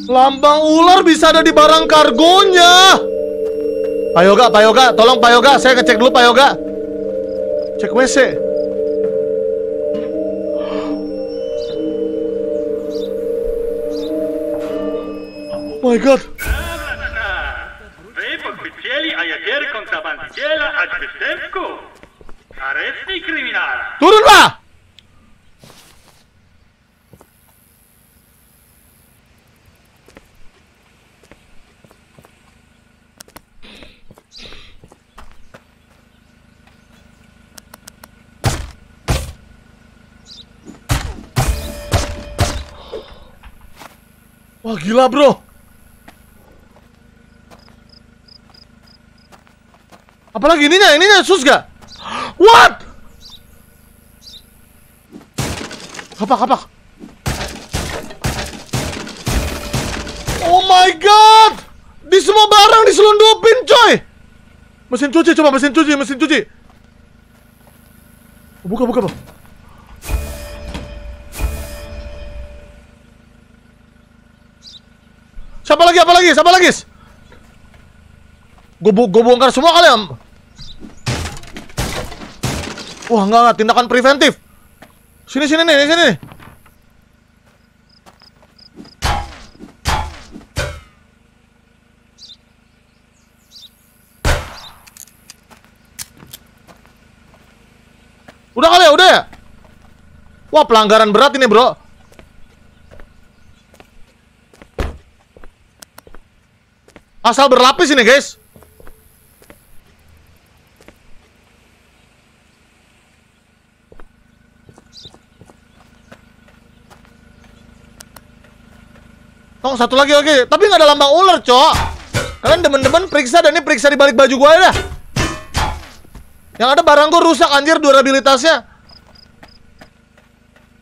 Lambang ular bisa ada di barang kargonya. Pak Yoga, Pak Yoga, tolong Pak Yoga, saya ngecek dulu Pak Yoga. Cek WC. Oh my god. Turunlah! Wah gila bro Apalagi ininya, ininya sus gak? What? Kapak, kapak Oh my god Di semua barang diselundupin coy Mesin cuci, coba mesin cuci, mesin cuci Buka, buka buka lagi? Apa lagi? Gue bongkar semua kali ya. Wah, enggak, enggak. Tindakan preventif. Sini, sini, nih, sini. Udah kali ya, udah ya? Wah, pelanggaran berat ini, bro. Pasal berlapis ini, guys. Oh, satu lagi oke. Tapi gak ada lambang ular, cok. Kalian demen-demen periksa dan ini periksa di balik baju gue dah. Yang ada barang gue rusak anjir durabilitasnya.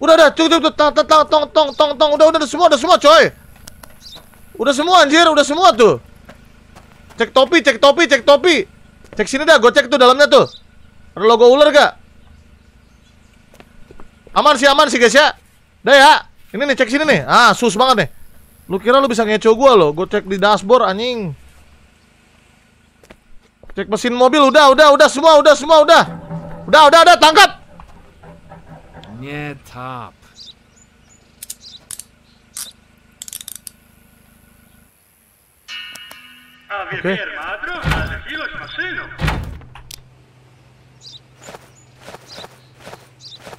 Udah udah cukup cukup tong tong tong tong tong udah udah semua udah semua coy. Udah semua anjir, udah semua tuh. Cek topi, cek topi, cek topi. Cek sini dah, gue cek tuh dalamnya tuh. Ada logo ular gak? Aman sih, aman sih guys ya. Dah ya. Ini nih, cek sini nih. Ah, sus banget nih. Lu kira lu bisa ngeco gue lo Gue cek di dashboard anjing. Cek mesin mobil udah, udah, udah semua, udah semua, udah. Udah, udah, udah tangkap. Nyetap. Okay.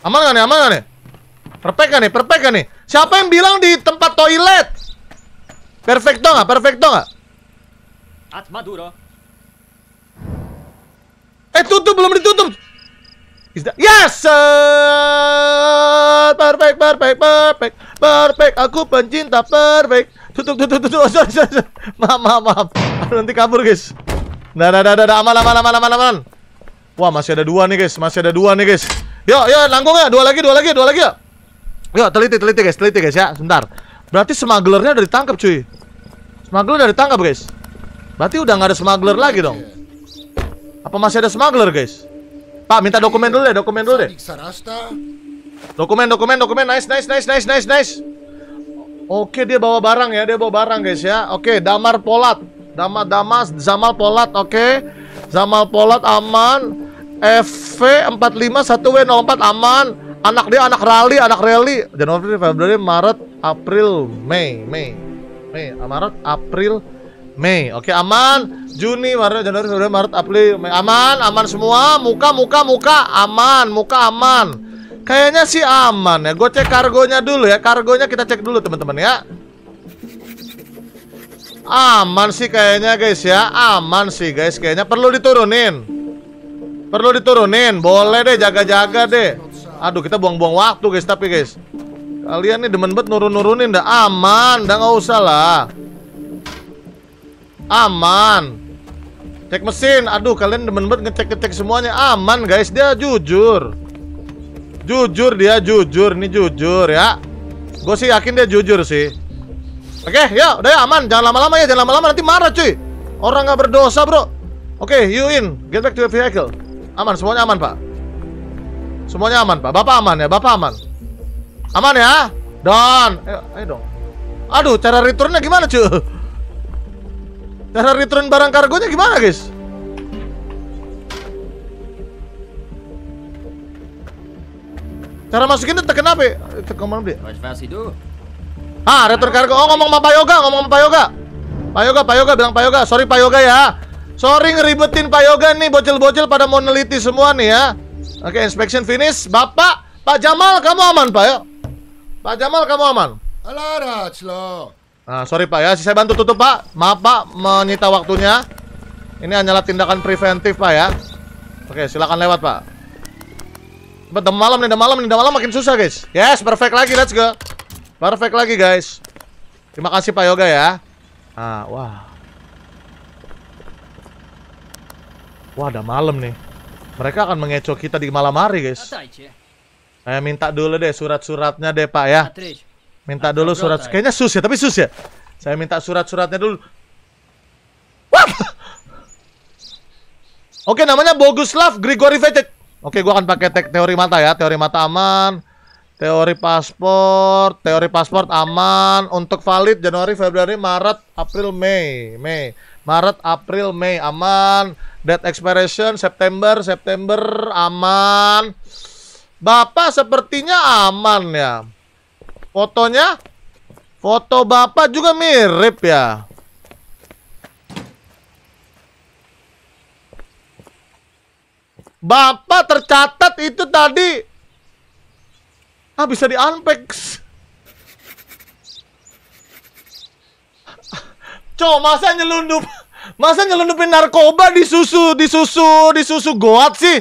Aman gak nih? Aman gak nih? Perfect gak nih? Perfect gak nih? Siapa yang bilang di tempat toilet? Perfecto gak? Perfecto gak? Atmaduro. Eh tutup belum ditutup. Is that... Yes! Perfect, perfect, perfect, perfect. Aku pencinta perfect tutup tutup tutup oh, sorry, sorry, sorry. maaf maaf maaf nanti kabur guys nah, nah nah nah nah aman aman aman aman aman wah masih ada dua nih guys masih ada dua nih guys yo yo langgung ya dua lagi dua lagi dua lagi ya yo teliti teliti guys teliti guys ya sebentar berarti smugglernya udah ditangkap cuy smuggler udah ditangkap guys berarti udah nggak ada smuggler lagi dong apa masih ada smuggler guys pak minta dokumen dulu deh dokumen dulu deh dokumen dokumen dokumen nice nice nice nice nice nice Oke, dia bawa barang ya, dia bawa barang guys ya. Oke, Damar Polat. Dama Damas Zamal Polat, oke. Zamal Polat aman. FV lima satu w 04 aman. Anak dia anak rally, anak rally. Januari, Februari, Maret, April, Mei, Mei. Mei, Maret, April, Mei. Oke, aman. Juni, Maret, Januari, Februari, Maret, April, Mei. Aman, aman semua. Muka, muka, muka aman, muka aman. Kayaknya sih aman ya. Gue cek kargonya dulu ya. Kargonya kita cek dulu teman-teman ya. Aman sih kayaknya guys ya. Aman sih guys. Kayaknya perlu diturunin. Perlu diturunin. Boleh deh jaga-jaga deh. Aduh kita buang-buang waktu guys tapi guys. Kalian nih demen banget nurun-nurunin dah. Aman, dah nggak usah lah. Aman. Cek mesin. Aduh kalian demen banget ngecek-ngecek semuanya. Aman guys, dia jujur. Jujur dia jujur nih jujur ya Gue sih yakin dia jujur sih Oke okay, ya, yuk udah ya aman Jangan lama-lama ya Jangan lama-lama nanti marah cuy Orang nggak berdosa bro Oke okay, you in Get back to your vehicle Aman semuanya aman pak Semuanya aman pak Bapak aman ya Bapak aman Aman ya Don Ayo, ayo dong Aduh cara returnnya gimana cuy Cara return barang kargonya gimana guys Cara masukin itu tekan apa? Tekan mana dia? Reservasi dulu. Ah, retur kargo. Oh, ngomong sama Pak Yoga, ngomong sama Pak Yoga. Pak Yoga, Pak Yoga bilang Pak Yoga. Sorry Pak Yoga ya. Sorry ngeribetin Pak Yoga nih bocil-bocil pada mau neliti semua nih ya. Oke, okay, inspection finish. Bapak, Pak Jamal kamu aman, Pak ya? Pak Jamal kamu aman? Alaraj lo. Nah, sorry Pak ya, saya bantu tutup Pak. Maaf Pak menyita waktunya. Ini hanyalah tindakan preventif Pak ya. Oke, silakan lewat Pak. Udah malam nih, udah malam nih, udah malam makin susah guys Yes, perfect lagi, let's go Perfect lagi guys Terima kasih Pak Yoga ya Ah, wah Wah, udah malam nih Mereka akan mengecoh kita di malam hari guys Saya minta dulu deh surat-suratnya deh Pak ya Minta dulu surat, kayaknya sus ya, tapi sus ya Saya minta surat-suratnya dulu Oke, namanya Boguslav Grigori Vecek Oke, gua akan pakai te teori mata ya. Teori mata aman. Teori paspor, teori paspor aman untuk valid Januari, Februari, Maret, April, Mei, Mei. Maret, April, Mei aman. Date expiration September, September aman. Bapak sepertinya aman ya. Fotonya? Foto Bapak juga mirip ya. Bapak tercatat itu tadi Ah bisa di unpack Cok masa nyelundup Masa nyelundupin narkoba di susu Di susu Di susu goat sih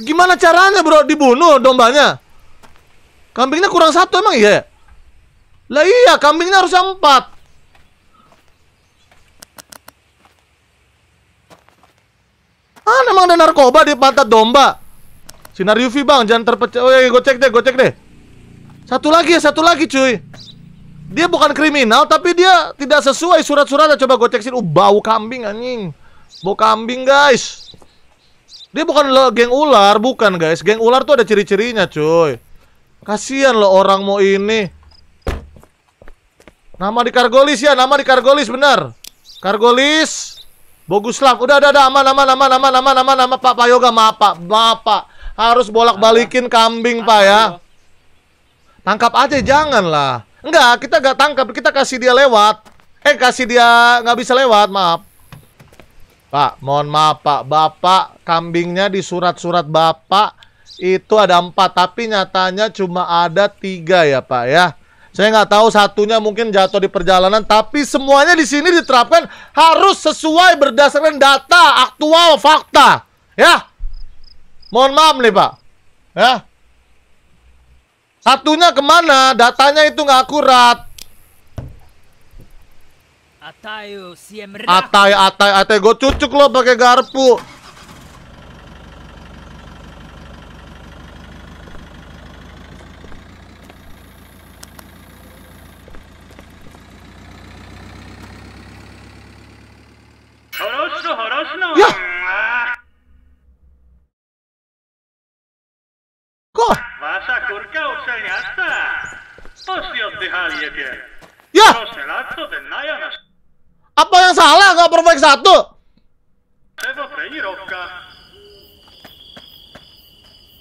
Gimana caranya bro dibunuh dombanya Kambingnya kurang satu emang iya ya? Lah iya kambingnya harus empat Ah, memang ada narkoba di pantat domba. Sinar UV bang, jangan terpecah. Oh, iya, ya, gue cek deh, gue cek deh. Satu lagi ya, satu lagi cuy. Dia bukan kriminal, tapi dia tidak sesuai surat surat Coba gue cek sini. Uh, bau kambing anjing. Bau kambing guys. Dia bukan lo geng ular, bukan guys. Geng ular tuh ada ciri-cirinya cuy. Kasian lo orang mau ini. Nama di Kargolis ya, nama di Kargolis benar. Kargolis lah. udah, udah, udah, aman, aman, aman, aman, aman, aman, aman, Pak, Pak maaf, Pak, maaf, Pak. Harus bolak-balikin kambing, Pak, ya. Tangkap aja, janganlah. Enggak, kita gak tangkap, kita kasih dia lewat. Eh, kasih dia nggak bisa lewat, maaf. Pak, mohon maaf, Pak. Bapak, kambingnya di surat-surat Bapak itu ada empat, tapi nyatanya cuma ada tiga ya, Pak, ya. Saya nggak tahu satunya mungkin jatuh di perjalanan, tapi semuanya di sini diterapkan harus sesuai berdasarkan data aktual fakta, ya. Mohon maaf nih pak, ya. Satunya kemana? Datanya itu nggak akurat. Atai, atai, atai, gue cucuk lo pakai garpu. Ya. ya, ya. Apa yang salah nggak perfect satu?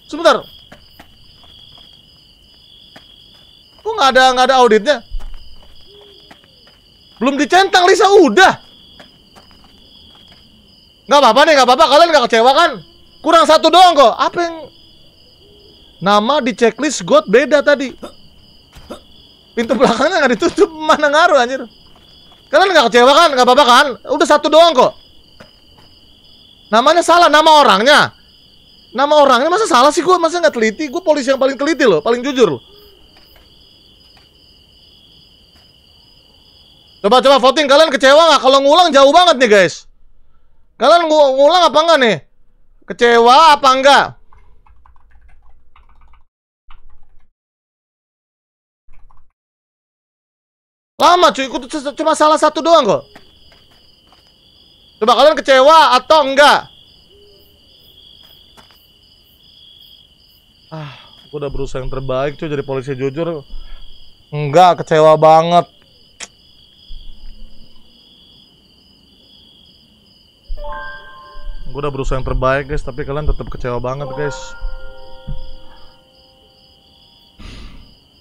Sebentar. Kok nggak ada nggak ada auditnya? Belum dicentang Lisa udah. Nggak apa-apa nih, nggak apa-apa. Kalian nggak kecewa kan? Kurang satu doang kok. Apa yang... Nama di checklist God beda tadi. Pintu belakangnya nggak ditutup. Mana ngaruh, anjir. Kalian nggak kecewa kan? Nggak apa-apa kan? Udah satu doang kok. Namanya salah, nama orangnya. Nama orangnya masa salah sih gue? Masa nggak teliti? Gue polisi yang paling teliti loh, paling jujur loh. Coba-coba voting kalian kecewa nggak? Kalau ngulang jauh banget nih guys. Kalian ng ngulang apa enggak nih? Kecewa apa enggak? Lama cuy, itu cuma salah satu doang kok. Coba kalian kecewa atau enggak? Ah, aku udah berusaha yang terbaik cuy jadi polisi jujur. Enggak, kecewa banget. gue udah berusaha yang terbaik guys tapi kalian tetap kecewa banget guys